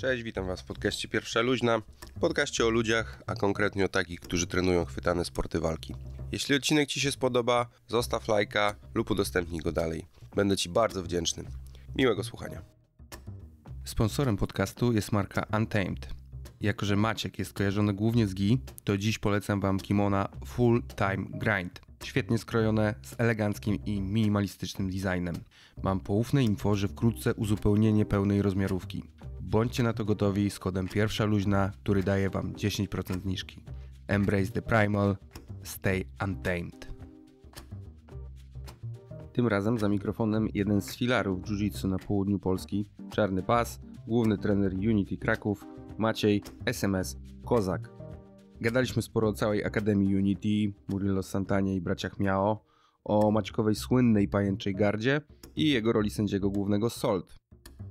Cześć, witam Was w podcaście Pierwsza Luźna, podcaście o ludziach, a konkretnie o takich, którzy trenują chwytane sporty walki. Jeśli odcinek Ci się spodoba, zostaw lajka lub udostępnij go dalej. Będę Ci bardzo wdzięczny. Miłego słuchania. Sponsorem podcastu jest marka Untamed. Jako, że Maciek jest kojarzony głównie z gi, to dziś polecam Wam kimona Full Time Grind – świetnie skrojone, z eleganckim i minimalistycznym designem. Mam poufne info, że wkrótce uzupełnienie pełnej rozmiarówki. Bądźcie na to gotowi z kodem pierwsza luźna, który daje Wam 10% zniżki. Embrace the Primal, stay untamed. Tym razem za mikrofonem jeden z filarów jiu-jitsu na południu Polski, Czarny Pas, główny trener Unity Kraków, Maciej, SMS, Kozak. Gadaliśmy sporo o całej Akademii Unity, Murillo Santanie i braciach Miao, o Maćkowej słynnej pajęczej gardzie i jego roli sędziego głównego salt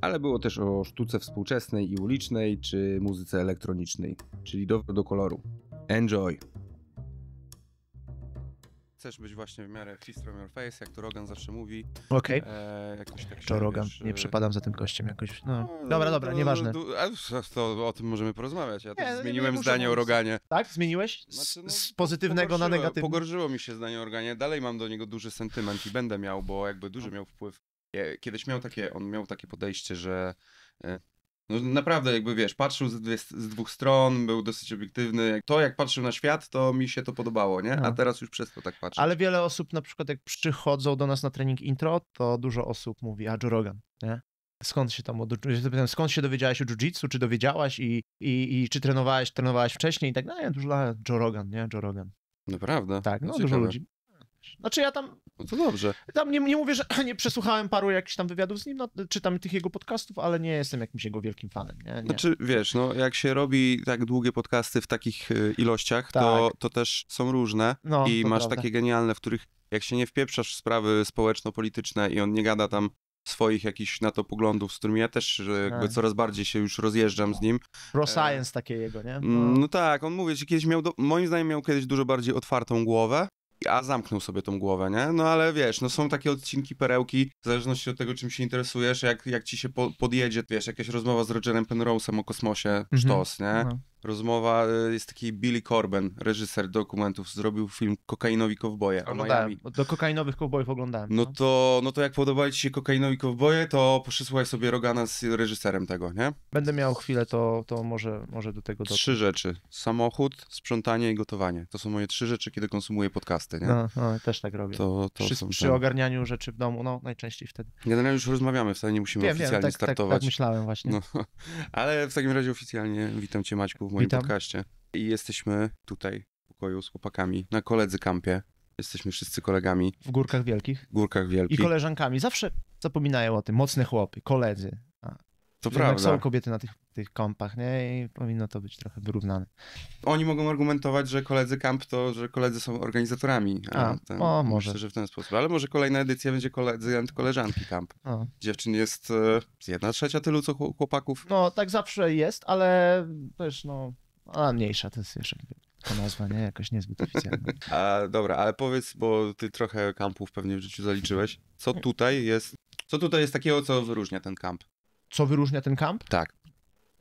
ale było też o sztuce współczesnej i ulicznej, czy muzyce elektronicznej, czyli dobro do koloru. Enjoy! Chcesz być właśnie w miarę fist from your face, jak to Rogan zawsze mówi. Okej. E, okay. Tak Rogan, wiesz, nie e, przepadam za tym kościem jakoś. No. no dobra, no, dobra, nieważne. To, to, o tym możemy porozmawiać. Ja nie, zmieniłem nie zdanie o Roganie. Tak? Zmieniłeś? Z, znaczy, no, z pozytywnego na negatywne? Pogorszyło mi się zdanie o Roganie. Dalej mam do niego duży sentyment i będę miał, bo jakby duży miał wpływ kiedyś miał takie, on miał takie podejście, że e, no naprawdę jakby wiesz, patrzył z, dwie, z, dwóch stron, był dosyć obiektywny. To jak patrzył na świat, to mi się to podobało, nie? A no. teraz już przez to tak patrzę. Ale wiele osób na przykład jak przychodzą do nas na trening intro, to dużo osób mówi, a Joe Rogan, nie? Skąd się tam, skąd się dowiedziałeś o jiu-jitsu, czy dowiedziałaś i, i, i czy trenowałeś, trenowałaś wcześniej i tak dalej. Dużo, Joe Rogan, nie? Joe Rogan. Naprawdę? Tak, no, no dużo ludzi. Znaczy ja tam. No to dobrze. Tam nie, nie mówię, że nie przesłuchałem paru jakichś tam wywiadów z nim, no, czytam tych jego podcastów, ale nie jestem jakimś jego wielkim fanem. Nie? nie. Znaczy wiesz, no jak się robi tak długie podcasty w takich y, ilościach, tak. to, to też są różne no, i masz prawda. takie genialne, w których jak się nie wpieprzasz w sprawy społeczno-polityczne i on nie gada tam swoich jakichś na to poglądów, z którymi ja też jakby tak. coraz bardziej się już rozjeżdżam z nim. Pro e, science e... takie jego, nie? Mm, no. no tak, on mówię, że kiedyś miał, do... moim zdaniem miał kiedyś dużo bardziej otwartą głowę, a zamknął sobie tą głowę, nie? No ale wiesz, no są takie odcinki perełki, w zależności od tego, czym się interesujesz, jak, jak ci się po, podjedzie, wiesz, jakaś rozmowa z Rogerem Penrose'em o kosmosie, mhm. sztos, nie? No. Rozmowa e, jest taki Billy Corben, reżyser dokumentów, zrobił film Kokainowi Kowboje o Miami. Do kokainowych kowbojów oglądałem. No, no, To, no to jak podobali ci się Kokainowi Kowboje, to posłuchaj sobie Rogana z reżyserem tego, nie? Będę miał chwilę, to, to może, może do tego dotrzeć. Trzy rzeczy. Samochód, sprzątanie i gotowanie. To są moje trzy rzeczy, kiedy konsumuję podcasty, nie? No, no też tak robię. To, to przy, są, przy ogarnianiu rzeczy w domu, no najczęściej wtedy. Generalnie już rozmawiamy, wcale nie musimy wiem, oficjalnie wiem, tak, startować. Tak, tak, tak myślałem właśnie. No, ale w takim razie oficjalnie witam cię Maćku w moim Witam. podcaście. I jesteśmy tutaj w pokoju z chłopakami na koledzy kampie. Jesteśmy wszyscy kolegami. W Górkach Wielkich. Górkach Wielkich. I koleżankami. Zawsze zapominają o tym. Mocne chłopy, koledzy. A, to prawda. Są kobiety na tych tych kompach, nie? I powinno to być trochę wyrównane. Oni mogą argumentować, że koledzy kamp to, że koledzy są organizatorami. A, a ten, o, może. Myślę, że w ten sposób. Ale może kolejna edycja będzie koledzy and koleżanki kamp. Dziewczyn jest e, jedna trzecia tylu, co chłopaków. No, tak zawsze jest, ale też no, a mniejsza to jest jeszcze to nazwa, nie? Jakoś niezbyt oficjalna. A, dobra, ale powiedz, bo ty trochę kampów pewnie w życiu zaliczyłeś. Co tutaj jest, co tutaj jest takiego, co wyróżnia ten kamp? Co wyróżnia ten kamp? Tak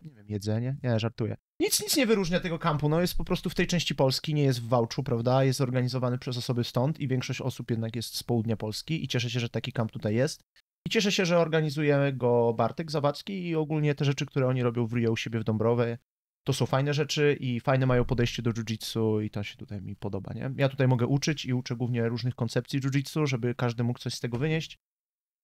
nie wiem, jedzenie? Nie, żartuję. Nic, nic nie wyróżnia tego kampu, no jest po prostu w tej części Polski, nie jest w Wałczu, prawda, jest organizowany przez osoby stąd i większość osób jednak jest z południa Polski i cieszę się, że taki kamp tutaj jest. I cieszę się, że organizuje go Bartek Zawadzki i ogólnie te rzeczy, które oni robią w Rio u siebie w Dąbrowie, to są fajne rzeczy i fajne mają podejście do jiu-jitsu i to się tutaj mi podoba, nie? Ja tutaj mogę uczyć i uczę głównie różnych koncepcji jiu-jitsu, żeby każdy mógł coś z tego wynieść.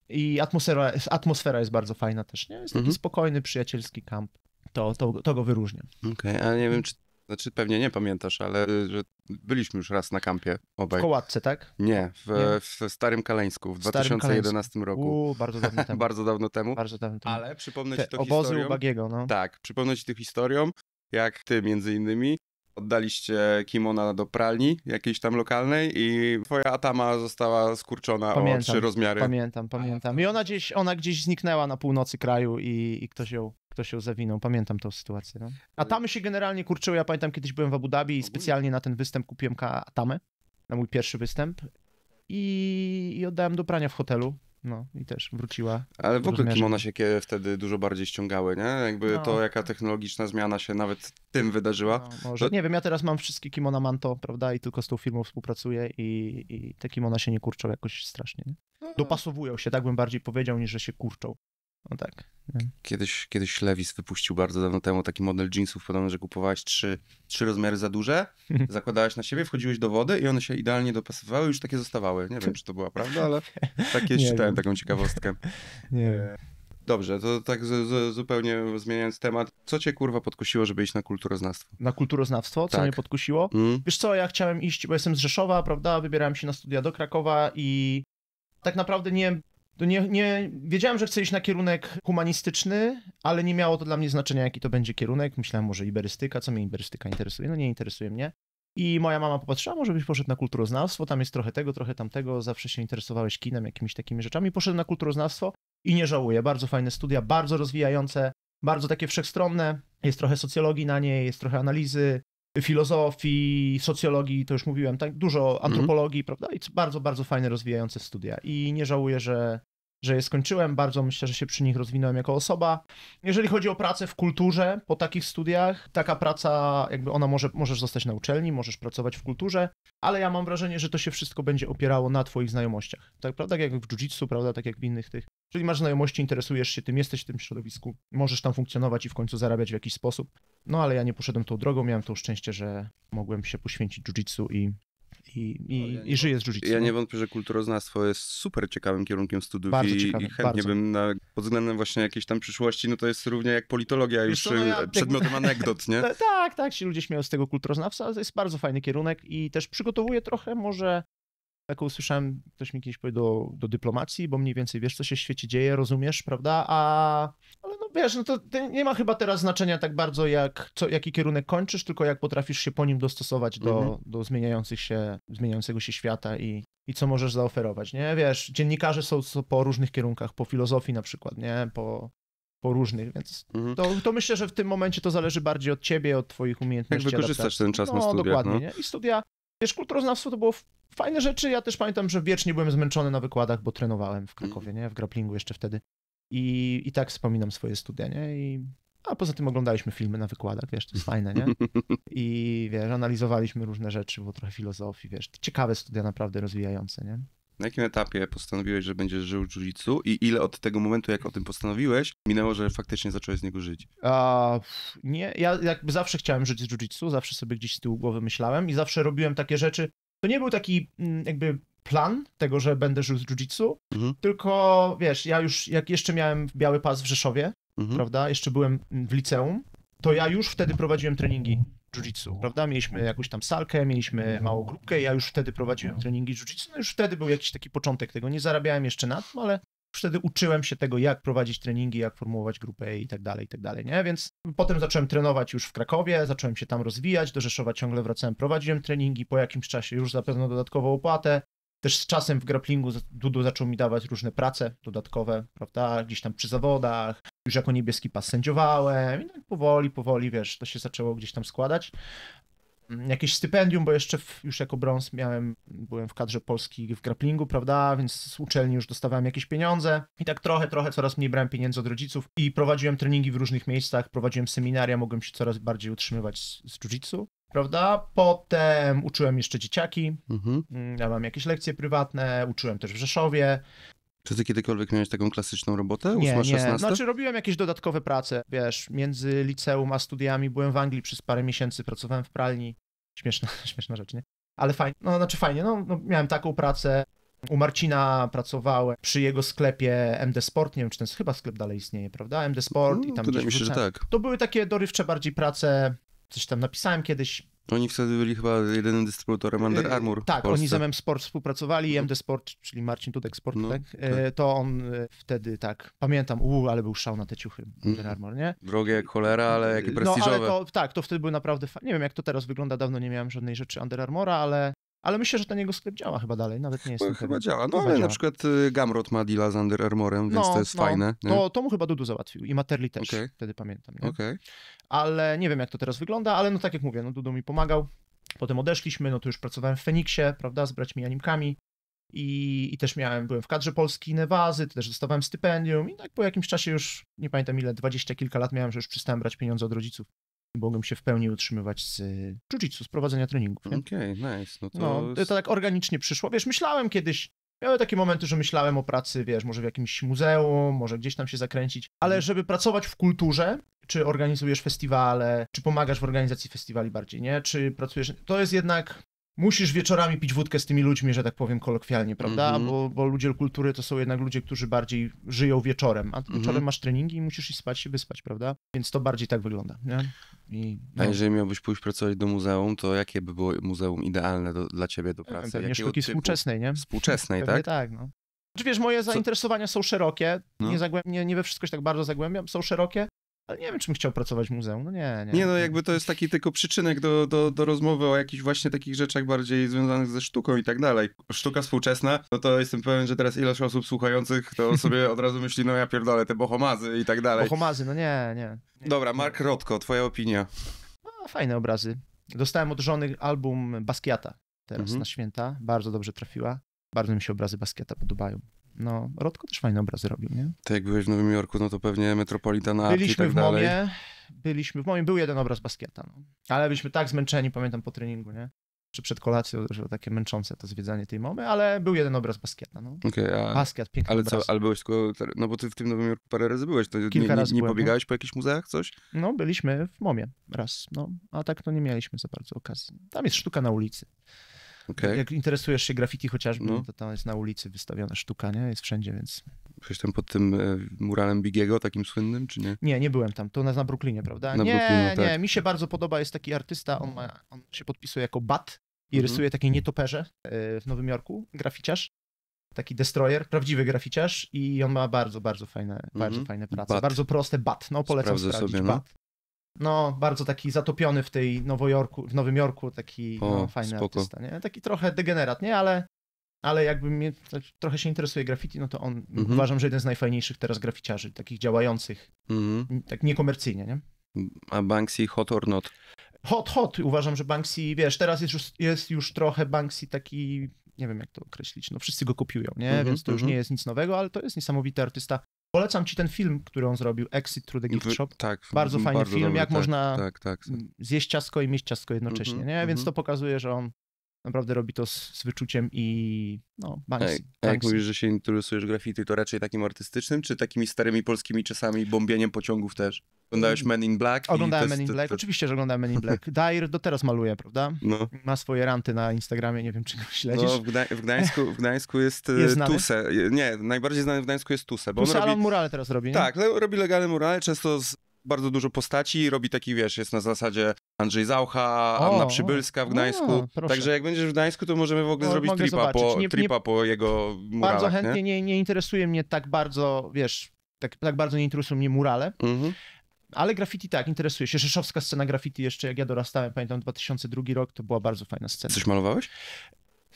I atmosfera, atmosfera jest bardzo fajna też, nie? Jest taki mhm. spokojny, przyjacielski kamp. To, to, to go wyróżnia. Okej, okay, a nie wiem, czy znaczy pewnie nie pamiętasz, ale że byliśmy już raz na kampie obaj. W Kołatce, tak? Nie, w, nie? w Starym Kaleńsku w, 2011 Kaleńsku. roku. U, bardzo dawno temu. bardzo dawno temu. Bardzo dawno temu. Ale przypomnę Te ci to obozy historią. Bagiego, no. Tak, przypomnę ci tę historią, jak ty między innymi oddaliście kimona do pralni jakiejś tam lokalnej i twoja atama została skurczona pamiętam, o trzy rozmiary. Pamiętam, pamiętam. I ona gdzieś, ona gdzieś zniknęła na północy kraju i, i ktoś ją kto się zawinął. Pamiętam tą sytuację. No. Atamy się generalnie kurczyły. Ja pamiętam, kiedyś byłem w Abu Dhabi i specjalnie na ten występ kupiłem atamę, na mój pierwszy występ i, i oddałem do prania w hotelu. No i też wróciła. Ale w ogóle kimona się wtedy dużo bardziej ściągały, nie? Jakby no. to, jaka technologiczna zmiana się nawet tym wydarzyła. No, może. To... Nie wiem, ja teraz mam wszystkie kimona Manto, prawda? I tylko z tą firmą współpracuję i, i te kimona się nie kurczą jakoś strasznie. Nie? No. Dopasowują się, tak bym bardziej powiedział, niż że się kurczą. No tak. Mm. Kiedyś, kiedyś Levis wypuścił bardzo dawno temu taki model jeansów, podobno, że kupowałeś trzy, trzy rozmiary za duże, zakładałeś na siebie, wchodziłeś do wody i one się idealnie dopasowywały już takie zostawały. Nie wiem, czy to była prawda, ale takie czytałem taką ciekawostkę. Nie wiem. Dobrze, to tak z, z, zupełnie zmieniając temat. Co cię kurwa podkusiło, żeby iść na kulturoznawstwo? Na kulturoznawstwo? Co tak. mnie podkusiło? Mm. Wiesz co, ja chciałem iść, bo jestem z Rzeszowa, prawda? Wybierałem się na studia do Krakowa i tak naprawdę nie nie, nie, wiedziałem, że chcę iść na kierunek humanistyczny, ale nie miało to dla mnie znaczenia, jaki to będzie kierunek. Myślałem, może iberystyka, co mnie iberystyka interesuje. No nie interesuje mnie. I moja mama popatrzyła, może byś poszedł na kulturoznawstwo, tam jest trochę tego, trochę tamtego, zawsze się interesowałeś kinem, jakimiś takimi rzeczami. Poszedłem na kulturoznawstwo i nie żałuję. Bardzo fajne studia, bardzo rozwijające, bardzo takie wszechstronne. Jest trochę socjologii na niej, jest trochę analizy, filozofii, socjologii, to już mówiłem, tak, dużo mhm. antropologii, mm prawda? I bardzo, bardzo fajne, rozwijające studia. I nie żałuję, że że je skończyłem, bardzo myślę, że się przy nich rozwinąłem jako osoba. Jeżeli chodzi o pracę w kulturze po takich studiach, taka praca, jakby ona może, możesz zostać na uczelni, możesz pracować w kulturze, ale ja mam wrażenie, że to się wszystko będzie opierało na twoich znajomościach. Tak, prawda? Tak jak w jiu-jitsu, prawda? Tak jak w innych tych. Czyli masz znajomości, interesujesz się tym, jesteś w tym środowisku, możesz tam funkcjonować i w końcu zarabiać w jakiś sposób. No ale ja nie poszedłem tą drogą, miałem to szczęście, że mogłem się poświęcić jiu-jitsu i i, i, i żyje z jiu Ja no. nie wątpię, że kulturoznawstwo jest super ciekawym kierunkiem studiów bardzo i, ciekawym, i chętnie bardzo. bym na, pod względem właśnie jakiejś tam przyszłości, no to jest równie jak politologia już no ja, e, tak- przedmiotem anegdot, nie? tak, tak, ci ludzie śmieją z tego kulturoznawstwa, ale to jest bardzo fajny kierunek i też przygotowuje trochę może taką słyszałem, ktoś mi kiedyś powiedział do, do dyplomacji, bo mniej więcej wiesz, co się w świecie dzieje, rozumiesz, prawda? A, ale no wiesz, no to, to nie ma chyba teraz znaczenia tak bardzo, jak co, jaki kierunek kończysz, tylko jak potrafisz się po nim dostosować do, mhm. do zmieniających się, zmieniającego się świata i, i co możesz zaoferować, nie? Wiesz, dziennikarze są, po różnych kierunkach, po filozofii na przykład, nie? Po, po różnych, więc mhm. to, to, myślę, że w tym momencie to zależy bardziej od ciebie, od twoich umiejętności. Jak wykorzystasz ten czas no, na studiach. Dokładnie, no. nie? I studia, wiesz, kulturoznawstwo to było fajne rzeczy. Ja też pamiętam, że wiecznie byłem zmęczony na wykładach, bo trenowałem w mhm. Krakowie, nie? W grapplingu jeszcze wtedy. I, i tak wspominam swoje studia, nie? I, a poza tym oglądaliśmy filmy na wykładach, wiesz, to jest fajne, nie? I wiesz, analizowaliśmy różne rzeczy, było trochę filozofii, wiesz, ciekawe studia naprawdę rozwijające, nie? Na jakim etapie postanowiłeś, że będziesz żył jiu i ile od tego momentu, jak o tym postanowiłeś, minęło, że faktycznie zacząłeś z niego żyć? A, nie, ja jakby zawsze chciałem żyć z jiu zawsze sobie gdzieś z tyłu głowy myślałem i zawsze robiłem takie rzeczy. To nie był taki mm, jakby plan tego, że będę żył z jiu mhm. tylko wiesz, ja już jak jeszcze miałem biały pas w Rzeszowie, mhm. prawda, jeszcze byłem w liceum, to ja już wtedy prowadziłem treningi jiu-jitsu, mhm. prawda? Mieliśmy jakąś tam salkę, mieliśmy mhm. małą grupkę, ja już wtedy prowadziłem mhm. treningi jiu-jitsu, no już wtedy był jakiś taki początek tego, nie zarabiałem jeszcze na tym, ale wtedy uczyłem się tego, jak prowadzić treningi, jak formułować grupę i tak dalej, i tak dalej, nie? Więc potem zacząłem trenować już w Krakowie, zacząłem się tam rozwijać, do Rzeszowa ciągle wracałem, prowadziłem treningi, po jakimś czasie już za dodatkową opłatę, też z czasem w grapplingu Dudu zaczął mi dawać różne prace dodatkowe, prawda? Gdzieś tam przy zawodach, już jako niebieski pas sędziowałem i no, powoli, powoli, wiesz, to się zaczęło gdzieś tam składać. Mm, jakieś stypendium, bo jeszcze w, już jako brąz miałem, byłem w kadrze Polski w grapplingu, prawda, więc z uczelni już dostawałem jakieś pieniądze i tak trochę, trochę coraz mniej brałem pieniędzy od rodziców i prowadziłem treningi w różnych miejscach, prowadziłem seminaria, mogłem się coraz bardziej utrzymywać z, z jiu-jitsu prawda? Potem uczyłem jeszcze dzieciaki, mhm. Mm, ja mam jakieś lekcje prywatne, uczyłem też w Rzeszowie. Czy ty kiedykolwiek miałeś taką klasyczną robotę? 8, nie, nie. 16? Znaczy robiłem jakieś dodatkowe prace, wiesz, między liceum a studiami byłem w Anglii przez parę miesięcy, pracowałem w pralni. Śmieszna, śmieszna rzecz, nie? Ale fajnie, no znaczy fajnie, no, no miałem taką pracę, u Marcina pracowałem przy jego sklepie MD Sport, nie wiem czy ten chyba sklep dalej istnieje, prawda? MD Sport no, i tam gdzieś mi się, że tak. To były takie dorywcze bardziej prace coś tam napisałem kiedyś. Oni wtedy byli chyba jedynym dystrybutorem y, Under Armour. Tak, oni z MM Sport współpracowali, mhm. MD Sport, czyli Marcin Tudek Sport, no, tak? Y, tak. To on y, wtedy tak, pamiętam, uuu, ale był szał na te ciuchy Under mhm. Armour, nie? Drogie jak cholera, ale jakie prestiżowe. No ale to, tak, to wtedy były naprawdę, nie wiem jak to teraz wygląda, dawno nie miałem żadnej rzeczy Under Armoura, ale ale myślę, że ten jego sklep działa chyba dalej, nawet nie jest. Chyba pewien. działa. No chyba ale działa. na przykład y, Gamrot ma deala z Under Armourem, więc no, to jest no, fajne. Nie? To, to mu chyba Dudu załatwił i Materli też, okay. wtedy pamiętam. Nie? Okay. Ale nie wiem jak to teraz wygląda, ale no tak jak mówię, no Dudu mi pomagał. Potem odeszliśmy, no to już pracowałem w Feniksie, prawda, z braćmi Animkami. I, I też miałem, byłem w kadrze Polski Newazy, też dostawałem stypendium i tak po jakimś czasie już, nie pamiętam ile, dwadzieścia kilka lat miałem, że już przestałem brać pieniądze od rodziców mogłem się w pełni utrzymywać z y, jiu z prowadzenia treningów. Okej, okay, nice. No to... No, to tak organicznie przyszło. Wiesz, myślałem kiedyś, Miałem takie momenty, że myślałem o pracy, wiesz, może w jakimś muzeum, może gdzieś tam się zakręcić, ale mhm. żeby pracować w kulturze, czy organizujesz festiwale, czy pomagasz w organizacji festiwali bardziej, nie? Czy pracujesz. To jest jednak musisz wieczorami pić wódkę z tymi ludźmi, że tak powiem kolokwialnie, prawda? Mm -hmm. Bo, bo ludzie kultury to są jednak ludzie, którzy bardziej żyją wieczorem, a wieczorem mm -hmm. masz treningi i musisz iść spać się wyspać, prawda? Więc to bardziej tak wygląda, nie? I, no. A jeżeli miałbyś pójść pracować do muzeum, to jakie by było muzeum idealne do, dla ciebie do pracy? Pewnie sztuki typu? współczesnej, nie? Współczesnej, tak? tak, no. Czy znaczy, wiesz, moje zainteresowania Co? są szerokie, no. nie, nie, nie we wszystko się tak bardzo zagłębiam, są szerokie, ale nie wiem, czym chciał pracować w muzeum. No nie, nie. Nie, no jakby to jest taki tylko przyczynek do, do, do rozmowy o jakichś właśnie takich rzeczach bardziej związanych ze sztuką i tak dalej. Sztuka współczesna, no to jestem pewien, że teraz ilość osób słuchających to sobie od razu myśli, no ja pierdolę, te bohomazy i tak dalej. Bohomazy, no nie, nie. Dobra, Mark Rotko, twoja opinia. No, fajne obrazy. Dostałem od żony album Basquiata teraz mhm. na święta. Bardzo dobrze trafiła. Bardzo mi się obrazy Basquiata podobają no, Rodko też fajny obraz robił, nie? Tak jak byłeś w Nowym Jorku, no to pewnie Metropolitan Art Byliśmy i tak w dalej. Momie, byliśmy w Momie, był jeden obraz Baskieta, no. Ale byliśmy tak zmęczeni, pamiętam, po treningu, nie? Czy przed kolacją, że takie męczące to zwiedzanie tej momy, ale był jeden obraz Baskieta, no. Okay, a... Baskiet, piękny ale obraz. Co, ale byłeś tylko, no bo ty w tym Nowym Jorku parę razy byłeś, to Kilka nie, nie, razy nie byłem, no. pobiegałeś po jakichś muzeach, coś? No, byliśmy w Momie raz, no. A tak to nie mieliśmy za bardzo okazji. Tam jest sztuka na ulicy. Okay. Jak interesujesz się graffiti chociażby, no. to tam jest na ulicy wystawiona sztuka, nie? Jest wszędzie, więc... Byłeś tam pod tym e, muralem Bigiego, takim słynnym, czy nie? Nie, nie byłem tam. To nas na Brooklynie, prawda? Na nie, Brooklynie, no tak. nie. Mi się bardzo podoba, jest taki artysta, on, ma, on się podpisuje jako Bat i mhm. rysuje takie nietoperze e, w Nowym Jorku, graficiarz taki destroyer, prawdziwy graficiarz i on ma bardzo, bardzo fajne, bardzo mhm. fajne prace. Bat. Bardzo proste bat, no polecam Sprawdzę sprawdzić sobie, no. bat no, bardzo taki zatopiony w tej w Nowym Jorku, taki o, no, fajny spoko. artysta, nie? Taki trochę degenerat, nie? Ale, ale jakby mnie trochę się interesuje graffiti, no to on, mhm. uważam, że jeden z najfajniejszych teraz graficiarzy, takich działających, mhm. tak niekomercyjnie, nie? A Banksy hot or not? Hot, hot. Uważam, że Banksy, wiesz, teraz jest już, jest już trochę Banksy taki, nie wiem jak to określić, no wszyscy go kopiują, nie? Mhm, Więc to już mhm. nie jest nic nowego, ale to jest niesamowity artysta. Polecam ci ten film, który on zrobił, Exit Through the Gift Shop. Tak, bardzo fajny bardzo film, dobry, jak tak, można tak, tak, tak. zjeść ciasko i mieć ciasko jednocześnie, mm -hmm, nie? Mm -hmm. Więc mhm. to pokazuje, że on naprawdę robi to z, z wyczuciem i no, Banksy. Ej, a jak mówisz, że się interesujesz graffiti, to raczej takim artystycznym, czy takimi starymi polskimi czasami, bombieniem pociągów też? Oglądałeś mm. Men in Black? Oglądałem Men in Black, oczywiście, że oglądałem Men in Black. Dyer do teraz maluje, prawda? No. Ma swoje ranty na Instagramie, nie wiem, czy go śledzisz. No, w, Gda w, Gdańsku, w Gdańsku jest, e, jest Tuse. Nie, najbardziej znany w Gdańsku jest Tuse. Bo Tuse, on robi... murale teraz robi, nie? Tak, robi legalne murale, często z bardzo dużo postaci i robi taki, wiesz, jest na zasadzie Andrzej Zaucha, o, Anna Przybylska w no, Gdańsku. O, Także jak będziesz w Gdańsku, to możemy w ogóle no, zrobić tripa po, nie, tripa nie, po jego muralach. Bardzo chętnie, nie? nie? Nie, interesuje mnie tak bardzo, wiesz, tak, tak bardzo nie interesują mnie murale. Mhm. Ale graffiti tak, interesuje się. Rzeszowska scena graffiti jeszcze jak ja dorastałem, pamiętam 2002 rok, to była bardzo fajna scena. Coś malowałeś?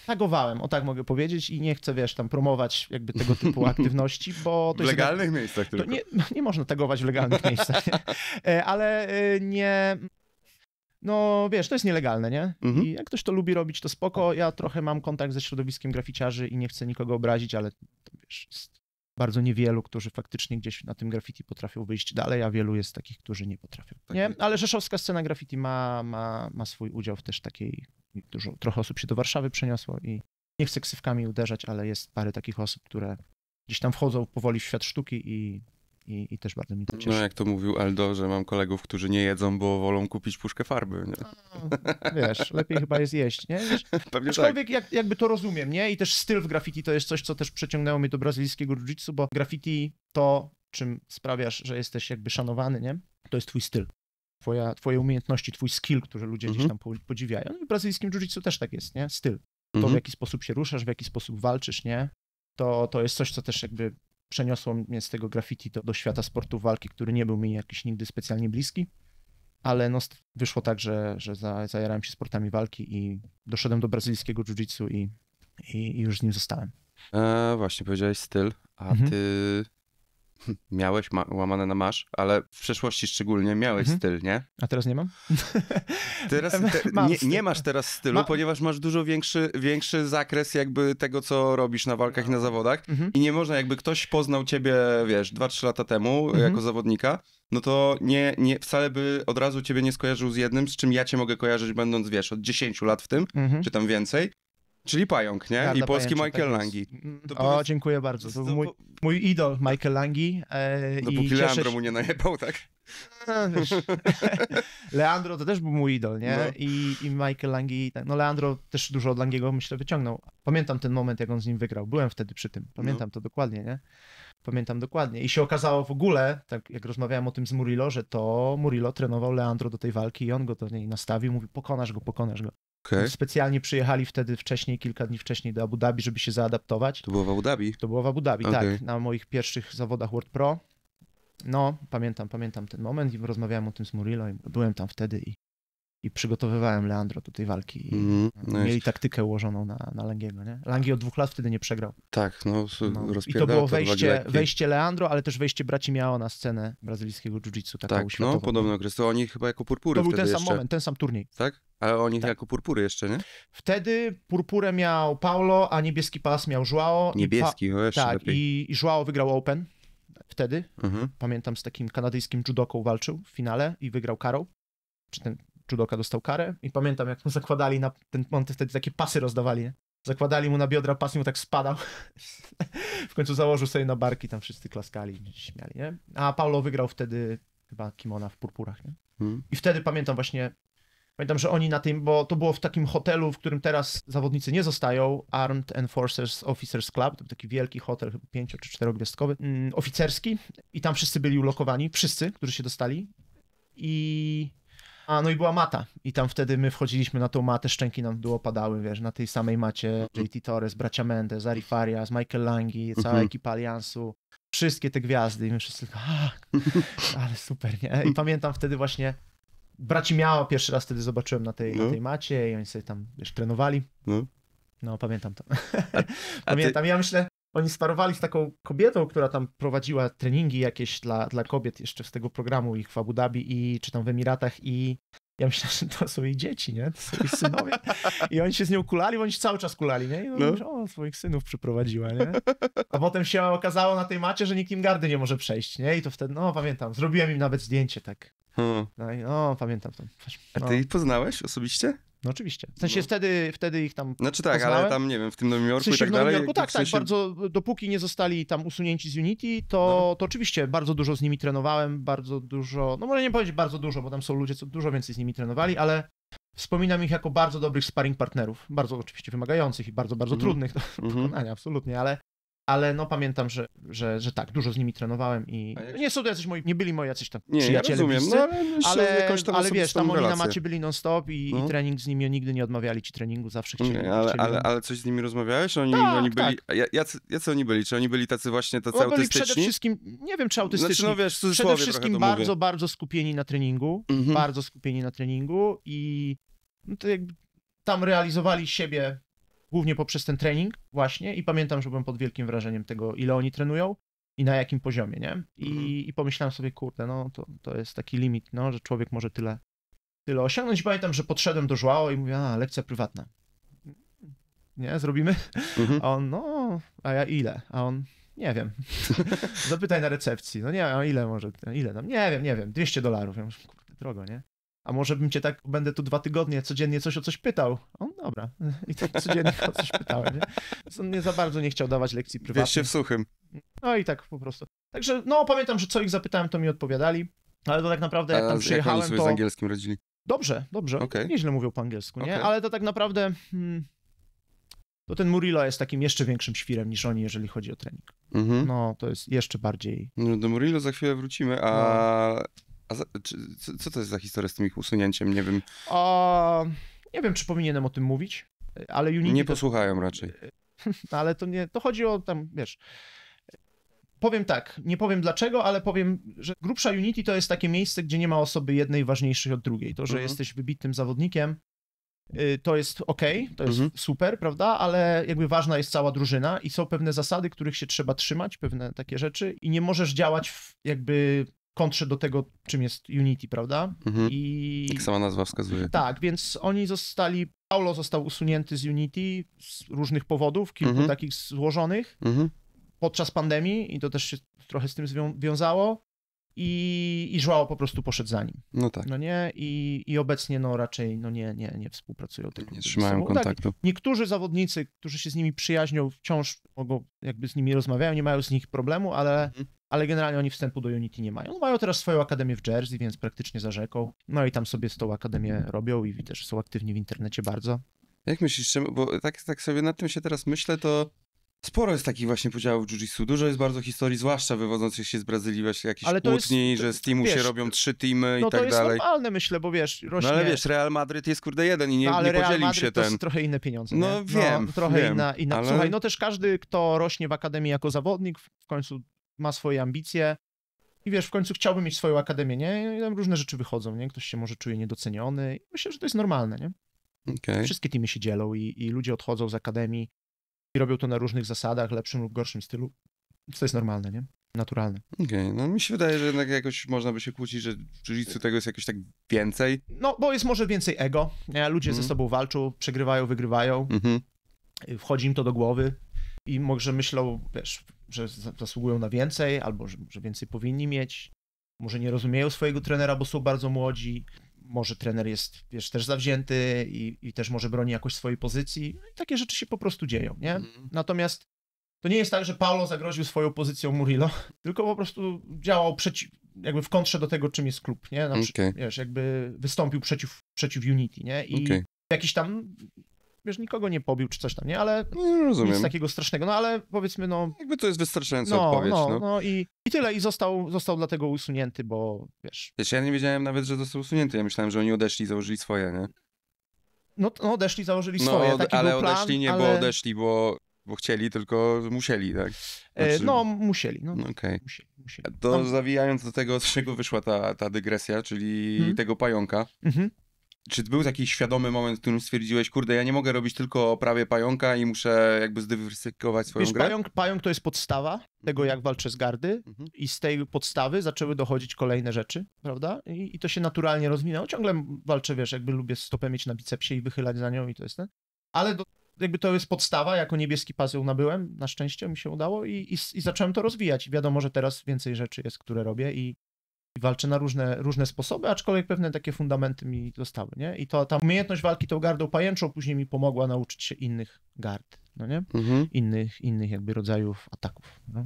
tagowałem, o tak mogę powiedzieć, i nie chcę, wiesz, tam promować jakby tego typu aktywności, bo... w legalnych jednak, miejscach tylko. Nie, no, nie można tagować w legalnych miejscach, nie? E, ale e, nie... No wiesz, to jest nielegalne, nie? Mhm. I jak ktoś to lubi robić, to spoko. Ja trochę mam kontakt ze środowiskiem graficiarzy i nie chcę nikogo obrazić, ale wiesz, jest bardzo niewielu, którzy faktycznie gdzieś na tym graffiti potrafią wyjść dalej, a wielu jest takich, którzy nie potrafią. Tak nie? Ale rzeszowska scena graffiti ma, ma, ma swój udział w też takiej, dużo, trochę osób się do Warszawy przeniosło i nie chcę ksywkami uderzać, ale jest parę takich osób, które gdzieś tam wchodzą powoli w świat sztuki i i, i też bardzo mi to no, cieszy. No jak to mówił Aldo, że mam kolegów, którzy nie jedzą, bo wolą kupić puszkę farby. Nie? No, wiesz, lepiej chyba jest jeść, nie? Pewnie aczkolwiek tak. jak, jakby to rozumiem, nie? I też styl w graffiti to jest coś, co też przeciągnęło mnie do brazylijskiego jiu-jitsu, bo graffiti to, czym sprawiasz, że jesteś jakby szanowany, nie? To jest twój styl. Twoja, twoje umiejętności, twój skill, który ludzie gdzieś mhm. tam podziwiają. No i w brazylijskim jiu też tak jest, nie? Styl. To, w mhm. jaki sposób się ruszasz, w jaki sposób walczysz, nie? To, to jest coś, co też jakby przeniosło mnie z tego graffiti do, do świata sportu walki, który nie był mi jakiś nigdy specjalnie bliski, ale no, wyszło tak, że, że za, zajarałem się sportami walki i doszedłem do brazylijskiego jiu-jitsu i, i, i już z nim zostałem. E, właśnie, powiedziałeś styl, a mhm. ty miałeś, ma, łamane na masz, ale w przeszłości szczególnie miałeś mhm. styl, nie? A teraz nie mam? Teraz te, mam nie, nie, masz teraz stylu, Ma... ponieważ masz dużo większy, większy zakres jakby tego, co robisz na walkach i na zawodach mhm. i nie można, jakby ktoś poznał ciebie, wiesz, 2-3 lata temu mhm. jako zawodnika, no to nie, nie, wcale by od razu ciebie nie skojarzył z jednym, z czym ja cię mogę kojarzyć, będąc, wiesz, od 10 lat w tym, mhm. czy tam więcej, Czyli pająk, nie? Garda I polski Michael tak Langi. O, dziękuję bardzo. To był mój, mój idol Michael Langi. E, Dopóki Leandro cieszę... mu nie najebał, tak? No, wiesz, Leandro to też był mój idol, nie? No. I, I Michael Langi. Tak, no Leandro też dużo od Langiego, myślę, wyciągnął. Pamiętam ten moment, jak on z nim wygrał. Byłem wtedy przy tym. Pamiętam no. to dokładnie, nie? Pamiętam dokładnie. I się okazało w ogóle, tak jak rozmawiałem o tym z Murilo, że to Murilo trenował Leandro do tej walki i on go do niej nastawił, mówił pokonasz go, pokonasz go. Okay. Specjalnie przyjechali wtedy wcześniej, kilka dni wcześniej do Abu Dhabi, żeby się zaadaptować. To było w Abu Dhabi? To było w Abu Dhabi, okay. tak. Na moich pierwszych zawodach World Pro. No, pamiętam, pamiętam ten moment i rozmawiałem o tym z Murillo i byłem tam wtedy i i przygotowywałem Leandro do tej walki. Mm, no mieli jest. taktykę ułożoną na, na Langiego. Nie? Langi od dwóch lat wtedy nie przegrał. Tak, no, no. I to było wejście, wejście Leandro, ale też wejście braci miało na scenę brazylijskiego jiu-jitsu. Tak, no podobny okres. To oni chyba jako purpury To był ten jeszcze. sam moment, ten sam turniej. Tak? Ale oni tak. jako purpury jeszcze, nie? Wtedy purpurę miał Paulo, a niebieski pas miał Joao. Niebieski, o jeszcze Tak, lepiej. i Joao wygrał Open wtedy. Mhm. Pamiętam, z takim kanadyjskim judoką walczył w finale i wygrał karą. Czy ten judoka dostał karę i pamiętam, jak mu zakładali na ten, on wtedy takie pasy rozdawali, nie? Zakładali mu na biodra pas i mu tak spadał. w końcu założył sobie na barki, tam wszyscy klaskali, śmiali, nie? A Paulo wygrał wtedy chyba kimona w purpurach, nie? Hmm. I wtedy pamiętam właśnie, pamiętam, że oni na tym, bo to było w takim hotelu, w którym teraz zawodnicy nie zostają, Armed Enforcers Officers Club, to był taki wielki hotel, chyba pięcio- czy czterogwiazdkowy, mm, oficerski i tam wszyscy byli ulokowani, wszyscy, którzy się dostali i a no i była mata. I tam wtedy my wchodziliśmy na tą matę, szczęki nam było padały, wiesz, na tej samej macie mhm. JT Torres, bracia Mendez, Arifarias, Michael Langi, cała mhm. ekipa Aliansu, wszystkie te gwiazdy i my wszyscy tylko, ale super, nie? I pamiętam wtedy właśnie braci miało pierwszy raz wtedy zobaczyłem na tej, no. na tej macie i oni sobie tam, wiesz, trenowali. No. No, pamiętam to. A, a pamiętam. Ty... Ja myślę, oni sparowali z taką kobietą, która tam prowadziła treningi jakieś dla, dla kobiet jeszcze z tego programu ich w Abu Dhabi i czy tam w Emiratach i ja myślałem, że to są jej dzieci, nie? To są jej synowie. I oni się z nią kulali, bo oni się cały czas kulali, nie? I no, no. o, swoich synów przyprowadziła, nie? A potem się okazało na tej macie, że nikt im gardy nie może przejść, nie? I to wtedy, no pamiętam, zrobiłem im nawet zdjęcie tak. Hmm. No, no pamiętam to. No. A ty jej poznałeś osobiście? No oczywiście. W sensie no. wtedy, wtedy ich tam. Znaczy tak, poznałem. ale tam nie wiem, w tym Nowym Jorku w sensie i tak w Nowym dalej. Jorku, tak, w tak, sensie... tak, bardzo. Dopóki nie zostali tam usunięci z Unity, to, no. to oczywiście bardzo dużo z nimi trenowałem, bardzo dużo. No może nie powiedzieć bardzo dużo, bo tam są ludzie, co dużo więcej z nimi trenowali, ale wspominam ich jako bardzo dobrych sparring partnerów. Bardzo oczywiście wymagających i bardzo, bardzo mm. trudnych do mm -hmm. absolutnie, ale ale no pamiętam, że, że, że tak, dużo z nimi trenowałem i jak... No nie są to jacyś moi, nie byli moi jacyś tam nie, przyjaciele ja rozumiem, bliscy, no, ale, ale, ale wiesz, tam oni relację. na macie byli non-stop i, no. i, trening z nimi, nigdy nie odmawiali ci treningu, zawsze chcieli. Nie, ale, chcieli... Ale, ale coś z nimi rozmawiałeś? Oni, tak, oni byli, tak. jacy, oni byli? Czy oni byli tacy właśnie tacy no, byli autystyczni? przede wszystkim, nie wiem czy autystyczni, znaczy, no, wiesz, przede wszystkim bardzo, mówię. bardzo skupieni na treningu, mhm. bardzo skupieni na treningu i no to jakby tam realizowali siebie głównie poprzez ten trening właśnie i pamiętam, że byłem pod wielkim wrażeniem tego, ile oni trenują i na jakim poziomie, nie? I, mhm. i pomyślałem sobie, kurde, no to, to jest taki limit, no, że człowiek może tyle, tyle osiągnąć. Pamiętam, że podszedłem do Joao i mówię, a, lekcja prywatna. Nie, zrobimy? Mhm. A on, no, a ja ile? A on, nie wiem. Zapytaj na recepcji. No nie, a ile może? Ile tam? Nie wiem, nie wiem. 200 dolarów. Ja mówię, kurde, drogo, nie? a może bym cię tak, będę tu dwa tygodnie, codziennie coś o coś pytał. On, dobra. I tak codziennie o coś pytałem, nie? on nie za bardzo nie chciał dawać lekcji prywatnych. Wieś się w suchym. No i tak po prostu. Także, no pamiętam, że co ich zapytałem, to mi odpowiadali, ale to tak naprawdę jak tam przyjechałem, jak to... z angielskim rodzili? Dobrze, dobrze. Okay. Nieźle mówią po angielsku, nie? Okay. Ale to tak naprawdę... Hmm to ten Murillo jest takim jeszcze większym świrem niż oni, jeżeli chodzi o trening. Mm -hmm. No, to jest jeszcze bardziej. No, do Murillo za chwilę wrócimy, a no. A za, czy, co to jest za historia z tym ich usunięciem? Nie wiem. O, nie wiem, czy powinienem o tym mówić, ale Unity... Nie posłuchają to... raczej. No, ale to nie, to chodzi o tam, wiesz... Powiem tak, nie powiem dlaczego, ale powiem, że grubsza Unity to jest takie miejsce, gdzie nie ma osoby jednej ważniejszej od drugiej. To, że mhm. jesteś wybitnym zawodnikiem, y, to jest ok, to jest mhm. super, prawda? Ale jakby ważna jest cała drużyna i są pewne zasady, których się trzeba trzymać, pewne takie rzeczy i nie możesz działać w, jakby kontrze do tego, czym jest Unity, prawda? Mhm. I... Jak sama nazwa wskazuje. Tak, więc oni zostali, Paulo został usunięty z Unity z różnych powodów, kilku mhm. takich złożonych, mhm. podczas pandemii i to też się trochę z tym wiązało i, i po prostu poszedł za nim. No tak. No nie? I, i obecnie no raczej no nie, nie, nie współpracują. nie trzymają tak, kontaktu. Tak, niektórzy zawodnicy, którzy się z nimi przyjaźnią, wciąż mogą, jakby z nimi rozmawiają, nie mają z nich problemu, ale, mhm. ale generalnie oni wstępu do Unity nie mają. No, mają teraz swoją akademię w Jersey, więc praktycznie zarzeką. No i tam sobie z tą akademię robią i widać, że są aktywni w internecie bardzo. Jak myślisz, czemu, bo tak, tak sobie nad tym się teraz myślę, to Sporo jest takich właśnie podziałów jiu-jitsu. Dużo jest bardzo historii, zwłaszcza wywodzących się z Brazylii, właśnie jakieś ale kłótni, jest, że z teamu wiesz, się robią trzy teamy no i tak dalej. No to tak jest normalne, myślę, bo wiesz, rośnie... No ale wiesz, Real Madryt jest kurde jeden i nie, no, nie podzielił Real Madryt się ten... to jest trochę inne pieniądze, no, nie? No wiem, no, Trochę wiem, inna, inna... Ale... Słuchaj, no też każdy, kto rośnie w akademii jako zawodnik, w końcu ma swoje ambicje, i wiesz, w końcu chciałby mieć swoją akademię, nie? I tam różne rzeczy wychodzą, nie? Ktoś się może czuje niedoceniony. Myślę, że to jest normalne, nie? Okay. Wszystkie teamy się dzielą i, i ludzie odchodzą z akademii robią to na różnych zasadach, lepszym lub gorszym stylu, co jest normalne, nie? naturalne. Okej, okay, no mi się wydaje, że jednak jakoś można by się kłócić, że w jiu tego jest jakoś tak więcej. No, bo jest może więcej ego. Ludzie mm. ze mhm. sobą walczą, przegrywają, wygrywają. Mm -hmm. Wchodzi im to do głowy i może myślą, wiesz, że zasługują na więcej albo że, że więcej powinni mieć. Może nie rozumieją swojego trenera, bo są bardzo młodzi może trener jest, wiesz, też zawzięty i, i też może broni jakoś swojej pozycji. No takie rzeczy się po prostu dzieją, nie? Mm. Natomiast to nie jest tak, że Paulo zagroził swoją pozycją Murillo, tylko po prostu działał przeciw, jakby w kontrze do tego, czym jest klub, nie? Na Wiesz, jakby wystąpił przeciw, przeciw Unity, nie? I okay. jakiś tam wiesz, nikogo nie pobił czy coś tam, nie? Ale no, nie rozumiem. nic takiego strasznego, no ale powiedzmy, no... Jakby to jest wystarczająca no, odpowiedź, no. No, no i, i tyle, i został, został dlatego usunięty, bo wiesz... Wiesz, ja nie wiedziałem nawet, że został usunięty, ja myślałem, że oni odeszli i założyli swoje, nie? No, no odeszli, założyli no, swoje, no, taki ale był plan, odeszli nie, ale... bo odeszli, bo bo chcieli, tylko musieli, tak? E, znaczy... No, musieli. No, no okay. musieli, musieli. To no. zawijając do tego, z czego wyszła ta, ta dygresja, czyli hmm? tego pająka. Mhm. Czy był taki świadomy moment, w którym stwierdziłeś, kurde, ja nie mogę robić tylko prawie pająka i muszę jakby zdywersyfikować swoją Wiesz, grę? Pająk, pająk to jest podstawa tego, jak walczę z gardy mhm. i z tej podstawy zaczęły dochodzić kolejne rzeczy, prawda? I, i to się naturalnie rozwinęło. Ciągle walczę, wiesz, jakby lubię stopę mieć na bicepsie i wychylać za nią i to jest ten. Ale do, jakby to jest podstawa, jako niebieski pas nabyłem, na szczęście mi się udało i, i, i zacząłem to rozwijać. I wiadomo, że teraz więcej rzeczy jest, które robię i i walczę na różne, różne sposoby, aczkolwiek pewne takie fundamenty mi zostały, nie? I to, ta umiejętność walki tą gardą pajęczą później mi pomogła nauczyć się innych gard, no nie? Mhm. Innych, innych jakby rodzajów ataków. No?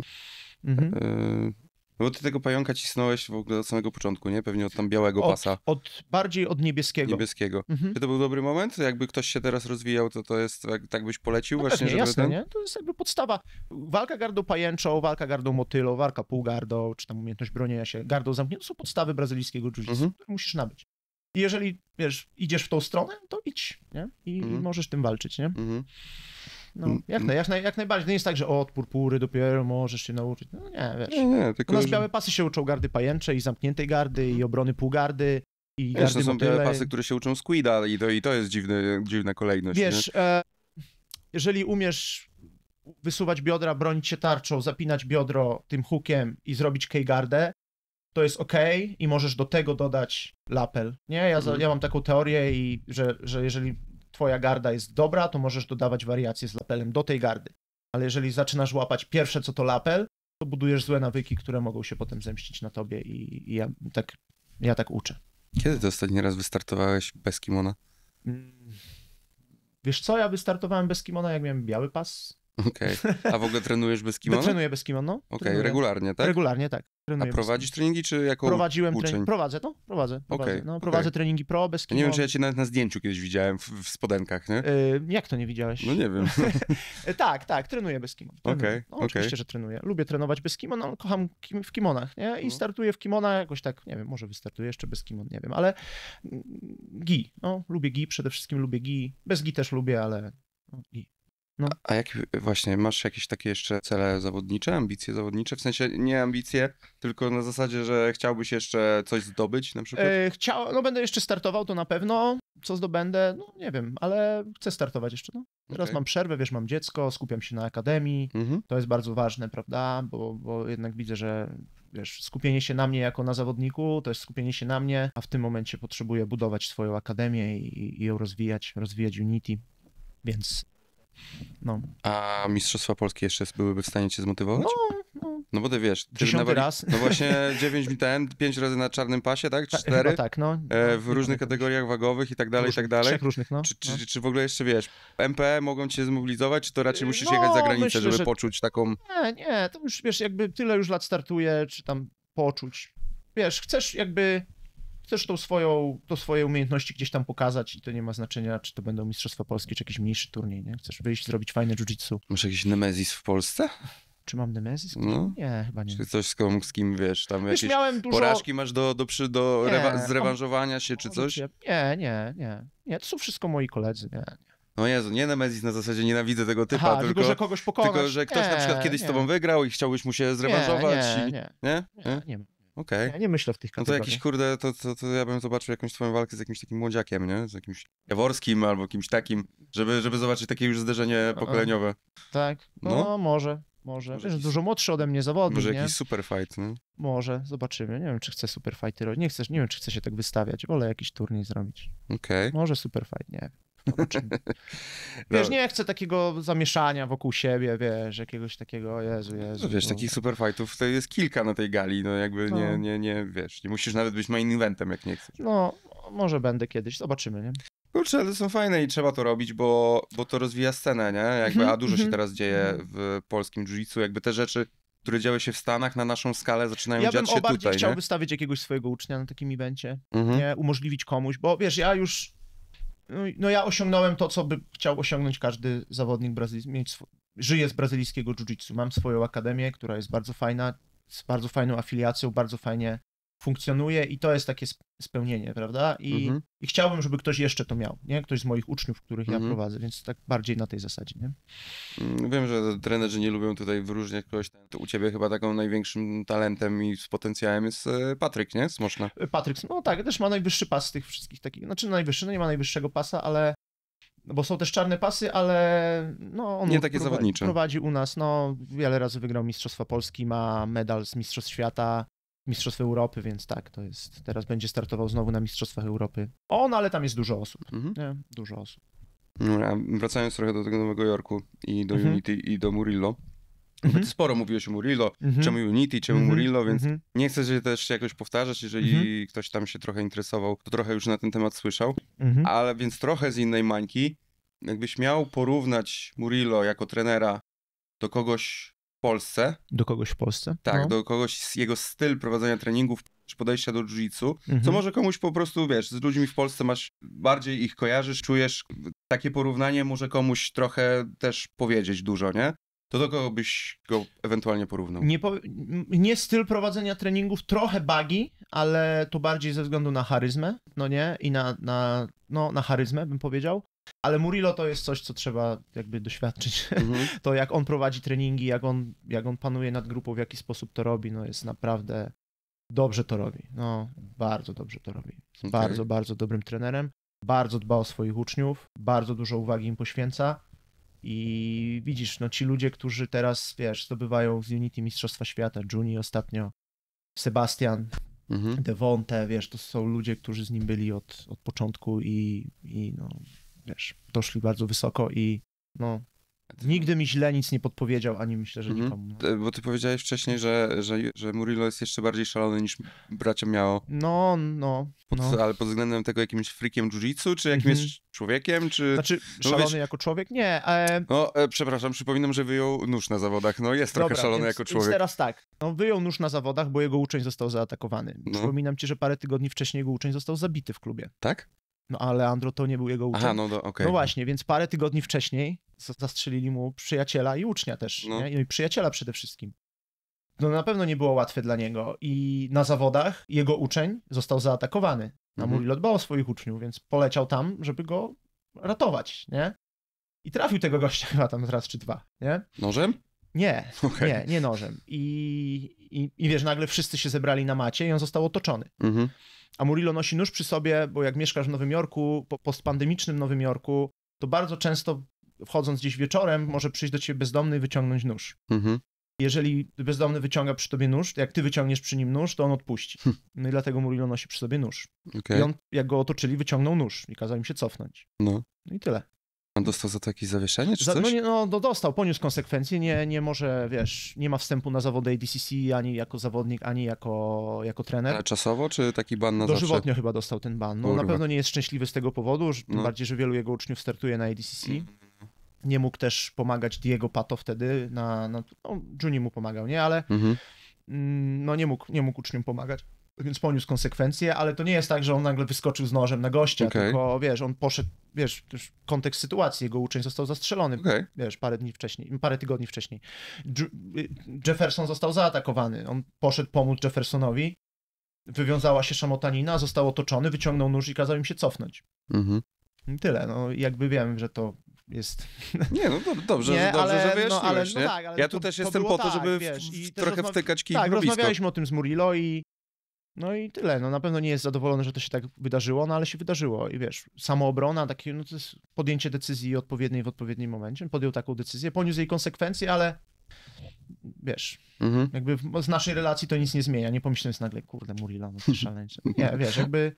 E, mhm. No bo ty tego pająka cisnąłeś w ogóle od samego początku, nie? Pewnie od tam białego od, pasa. Od, bardziej od niebieskiego. Niebieskiego. Mhm. Czy to był dobry moment? Jakby ktoś się teraz rozwijał, to to jest, tak, tak byś polecił no właśnie, pewnie, żeby jasne, ten... nie? To jest jakby podstawa. Walka gardą pajęczą, walka gardą motylo, walka półgardą, czy tam umiejętność bronienia się gardą zamkniętą, są podstawy brazylijskiego jiu-jitsu, mhm. które musisz nabyć. I jeżeli, wiesz, idziesz w tą stronę, to idź, nie? I, mhm. i możesz tym walczyć, nie? Mhm. No, mm, jak, mm. jak, naj, jak najbardziej. Nie jest tak, że od purpury dopiero możesz się nauczyć. No nie, wiesz. Nie, nie, tylko, U nas że... białe pasy się uczą gardy pajęcze i zamkniętej gardy i mhm. obrony półgardy. I wiesz, to są motyle. białe pasy, które się uczą Squida i to, i to jest dziwny, dziwna kolejność. Wiesz, e, jeżeli umiesz wysuwać biodra, bronić się tarczą, zapinać biodro tym hookiem i zrobić keygardę, to jest ok i możesz do tego dodać lapel. Nie, ja, mhm. ja mam taką teorię, i że, że jeżeli twoja garda jest dobra, to możesz dodawać wariacje z lapelem do tej gardy. Ale jeżeli zaczynasz łapać pierwsze, co to lapel, to budujesz złe nawyki, które mogą się potem zemścić na tobie i, i ja, tak, ja tak uczę. Kiedy to ostatni raz wystartowałeś bez kimona? Mm. Wiesz co, ja wystartowałem bez kimona, jak miałem biały pas. Okej. Okay. A w ogóle trenujesz bez kimona? Trenuję bez kimono. No. Okej, okay. regularnie, tak? Regularnie, tak. Trenuję A prowadzisz bez... treningi, czy jako Prowadziłem uczeń? Trening, prowadzę, no, prowadzę. prowadzę okay, no, prowadzę okay. treningi pro, bez kimo. Ja nie wiem, czy ja cię nawet na zdjęciu kiedyś widziałem w, w spodenkach, nie? Yy, jak to nie widziałeś? No nie wiem. tak, tak, trenuję bez kimo. Okej, okay, no, Oczywiście, że trenuję. Lubię trenować bez kimo, no, kocham kim, w kimonach, nie? I no. startuję w kimona jakoś tak, nie wiem, może wystartuję jeszcze bez kimon, nie wiem, ale mm, gi, no, lubię gi, przede wszystkim lubię gi. Bez gi też lubię, ale no, gi. No. A jakie właśnie, masz jakieś takie jeszcze cele zawodnicze, ambicje zawodnicze? W sensie nie ambicje, tylko na zasadzie, że chciałbyś jeszcze coś zdobyć na przykład? E, chciał, no będę jeszcze startował, to na pewno. Co zdobędę? No nie wiem, ale chcę startować jeszcze. No. Teraz okay. mam przerwę, wiesz, mam dziecko, skupiam się na akademii. Mhm. To jest bardzo ważne, prawda? Bo, bo jednak widzę, że wiesz, skupienie się na mnie jako na zawodniku, to jest skupienie się na mnie, a w tym momencie potrzebuję budować swoją akademię i, i ją rozwijać, rozwijać Unity. Więc no. A Mistrzostwa Polskie jeszcze byłyby w stanie cię zmotywować? No, no. no bo ty wiesz... Ty razy, nawali... raz. No właśnie, dziewięć mi ten, pięć razy na czarnym pasie, tak? Cztery? Ta, tak, no. E, no, w różnych kategoriach wagowych i tak dalej, i tak dalej. Trzech różnych, no. Czy, czy, no. czy w ogóle jeszcze, wiesz, MP e mogą cię zmobilizować, czy to raczej musisz no, jechać za granicę, myślę, żeby że... poczuć taką... Nie, nie, to już, wiesz, jakby tyle już lat startuje, czy tam poczuć. Wiesz, chcesz jakby chcesz tą swoją, to swoje umiejętności gdzieś tam pokazać i to nie ma znaczenia, czy to będą Mistrzostwa Polskie, czy jakiś mniejszy turniej, nie? Chcesz wyjść, zrobić fajne jiu-jitsu. Masz jakiś Nemezis w Polsce? Czy mam Nemezis? No. Nie, chyba nie. Czy coś z, komuś, z kim, wiesz, tam wiesz, jakieś dużo... porażki masz do, do, przy, do nie, rewa- zrewanżowania się, czy coś? Nie, nie, nie. Nie, to są wszystko moi koledzy, nie, nie. No Jezu, nie Nemezis na zasadzie nienawidzę tego typa, Aha, tylko, tylko, że kogoś pokonać. Tylko, że ktoś nie, na przykład kiedyś nie. z tobą wygrał i chciałbyś mu się zrewanżować. Nie, nie, i... nie. nie? nie, nie Okej. Okay. Ja nie myślę w tych kategoriach. No to jakiś, kurde, to, to, to ja bym zobaczył jakąś twoją walkę z jakimś takim młodziakiem, nie? Z jakimś Jaworskim albo kimś takim, żeby, żeby zobaczyć takie już zderzenie pokoleniowe. Tak, no, no. może. Może. Wiesz, jakiś... dużo młodszy ode mnie zawodnik, Może nie? jakiś super fight, no? Może, zobaczymy. Nie wiem, czy chcę super fighty robić. Nie, chcesz, nie wiem, czy chcę się tak wystawiać. Wolę jakiś turniej zrobić. Okej. Okay. Może super fight, nie Wiesz, no. nie chcę takiego zamieszania wokół siebie, wiesz, jakiegoś takiego, Jezu, Jezu. No, wiesz, no. takich superfajtów to jest kilka na tej gali, no jakby no. nie, nie, nie, wiesz, nie musisz nawet być main eventem, jak nie chcesz. No, może będę kiedyś, zobaczymy, nie? Kurczę, to są fajne i trzeba to robić, bo, bo to rozwija scenę, nie? Jakby, mhm, a dużo się mhm. teraz dzieje mhm. w polskim jiu jakby te rzeczy, które działy się w Stanach na naszą skalę, zaczynają ja dziać się tutaj. Ja bym chciałby stawić jakiegoś swojego ucznia na takim evencie, mhm. nie? Umożliwić komuś, bo wiesz, ja już no, no ja osiągnąłem to, co by chciał osiągnąć każdy zawodnik brazylijski. Żyję z brazylijskiego jiu-jitsu. Mam swoją akademię, która jest bardzo fajna, z bardzo fajną afiliacją, bardzo fajnie funkcjonuje i to jest takie spełnienie, prawda? I, mhm. i chciałbym, żeby ktoś jeszcze to miał, nie? Ktoś z moich uczniów, których mhm. ja prowadzę, więc tak bardziej na tej zasadzie, nie? Mm, wiem, że trenerzy nie lubią tutaj wyróżniać kogoś. To u ciebie chyba taką największym talentem i z potencjałem jest e, Patryk, nie? Smoszna. E, Patryk, no tak, też ma najwyższy pas z tych wszystkich takich, znaczy no najwyższy, no nie ma najwyższego pasa, ale no bo są też czarne pasy, ale no, on nie takie prowadzi, zawodnicze. prowadzi u nas, no wiele razy wygrał Mistrzostwa Polski, ma medal z Mistrzostw Świata, Mistrzostw Europy, więc tak, to jest. Teraz będzie startował znowu na Mistrzostwach Europy. On, ale tam jest dużo osób. Mhm. Nie? Dużo osób. A wracając trochę do tego Nowego Jorku i do mhm. Unity i do Murillo. Mhm. Sporo mówiłeś o Murillo, mhm. czemu Unity, czemu mhm. Murillo, więc mhm. nie chcę się też jakoś powtarzać, jeżeli mhm. ktoś tam się trochę interesował, to trochę już na ten temat słyszał, mhm. ale więc trochę z innej mańki. Jakbyś miał porównać Murillo jako trenera do kogoś, Polsce. Do kogoś w Polsce? Tak, no. do kogoś, jego styl prowadzenia treningów czy podejścia do jiu-jitsu, mhm. co może komuś po prostu, wiesz, z ludźmi w Polsce masz, bardziej ich kojarzysz, czujesz, takie porównanie może komuś trochę też powiedzieć dużo, nie? to do kogo byś go ewentualnie porównał? Nie, nie styl prowadzenia treningów, trochę bagi, ale to bardziej ze względu na charyzmę, no nie? I na, na, no, na charyzmę bym powiedział. Ale Murilo to jest coś, co trzeba jakby doświadczyć. Mhm. To jak on prowadzi treningi, jak on, jak on panuje nad grupą, w jaki sposób to robi, no jest naprawdę dobrze to robi. No, bardzo dobrze to robi. Jest okay. bardzo, bardzo dobrym trenerem. Bardzo dba o swoich uczniów, bardzo dużo uwagi im poświęca i widzisz, no ci ludzie, którzy teraz, wiesz, zdobywają z Unity Mistrzostwa Świata, Juni ostatnio, Sebastian, mhm. Devonte, wiesz, to są ludzie, którzy z nim byli od, od początku i, i no, wiesz, doszli bardzo wysoko i no, Nigdy mi źle nic nie podpowiedział, ani myślę, że mhm. nikomu. Bo ty powiedziałeś wcześniej, że, że, że Murillo jest jeszcze bardziej szalony niż bracia miało. No, no. Pod, no. Ale pod względem tego jakimś frikiem jiu-jitsu, czy jakim mhm. jest człowiekiem, czy... Znaczy, no, szalony wiesz... jako człowiek? Nie. E... No, e, przepraszam, przypominam, że wyjął nóż na zawodach. No, jest Dobra, trochę szalony więc, jako człowiek. teraz tak. No, wyjął nóż na zawodach, bo jego uczeń został zaatakowany. No. Przypominam ci, że parę tygodni wcześniej jego uczeń został zabity w klubie. Tak? No ale Andro nie był jego uczeń. Aha, no, do, okay. no właśnie, więc parę tygodni wcześniej zastrzelili mu przyjaciela i ucznia też, no. nie? i przyjaciela przede wszystkim. No na pewno nie było łatwe dla niego i na zawodach jego uczeń został zaatakowany. Na mhm. Murillo dbał o swoich uczniów, więc poleciał tam, żeby go ratować, nie? I trafił tego gościa chyba tam raz czy dwa, nie? Nożem? Nie, okay. nie, nie nożem. I, i, I wiesz, nagle wszyscy się zebrali na macie i on został otoczony. Mhm. A Murillo nosi nóż przy sobie, bo jak mieszkasz w Nowym Jorku, po postpandemicznym Nowym Jorku, to bardzo często wchodząc gdzieś wieczorem, może przyjść do ciebie bezdomny i wyciągnąć nóż. Mhm. Jeżeli bezdomny wyciąga przy tobie nóż, jak ty wyciągniesz przy nim nóż, to on odpuści. Hm. No i dlatego Murillo nosi przy sobie nóż. Okay. I on, jak go otoczyli, wyciągnął nóż i kazał im się cofnąć. No. no i tyle. On dostał za to jakieś zawieszenie czy za, no coś? No, nie, no, no dostał, poniósł konsekwencje, nie, nie może, wiesz, nie ma wstępu na zawody ADCC ani jako zawodnik, ani jako, jako trener. Ale czasowo, czy taki ban na Dożywotnio zawsze? chyba dostał ten ban. No, na pewno nie jest szczęśliwy z tego powodu, że, tym no. bardziej, że wielu jego uczniów startuje na ADCC. Mm. Nie mógł też pomagać Diego Pato wtedy, na, na, no Juni mu pomagał, nie? Ale mhm. Mm, no, nie, mógł, nie mógł uczniom pomagać więc poniósł konsekwencje, ale to nie jest tak, że on nagle wyskoczył z nożem na gościa, okay. tylko wiesz, on poszedł, wiesz, kontekst sytuacji, jego uczeń został zastrzelony, okay. wiesz, parę dni wcześniej, parę tygodni wcześniej. Jefferson został zaatakowany, on poszedł pomóc Jeffersonowi, wywiązała się szamotanina, został otoczony, wyciągnął nóż i kazał im się cofnąć. Mhm. Tyle, no jakby wiem, że to jest. Nie, no dobrze, dobrze, nie, dobrze ale, że no, wyjaśniłeś, no, tak, ale, nie? No tak, ja tu to, też to jestem po to, tak, żeby wiesz, w, trochę rozma- wtykać kij tak, w rozmawialiśmy o tym z Murillo i no i tyle. No na pewno nie jest zadowolony, że to się tak wydarzyło, no ale się wydarzyło. I wiesz, samoobrona, takie, no to jest podjęcie decyzji odpowiedniej w odpowiednim momencie. Podjął taką decyzję, poniósł jej konsekwencje, ale wiesz, mhm. jakby z naszej relacji to nic nie zmienia. Nie pomyślałem nagle, kurde, Murilo, no to szaleńcze. Nie, wiesz, jakby...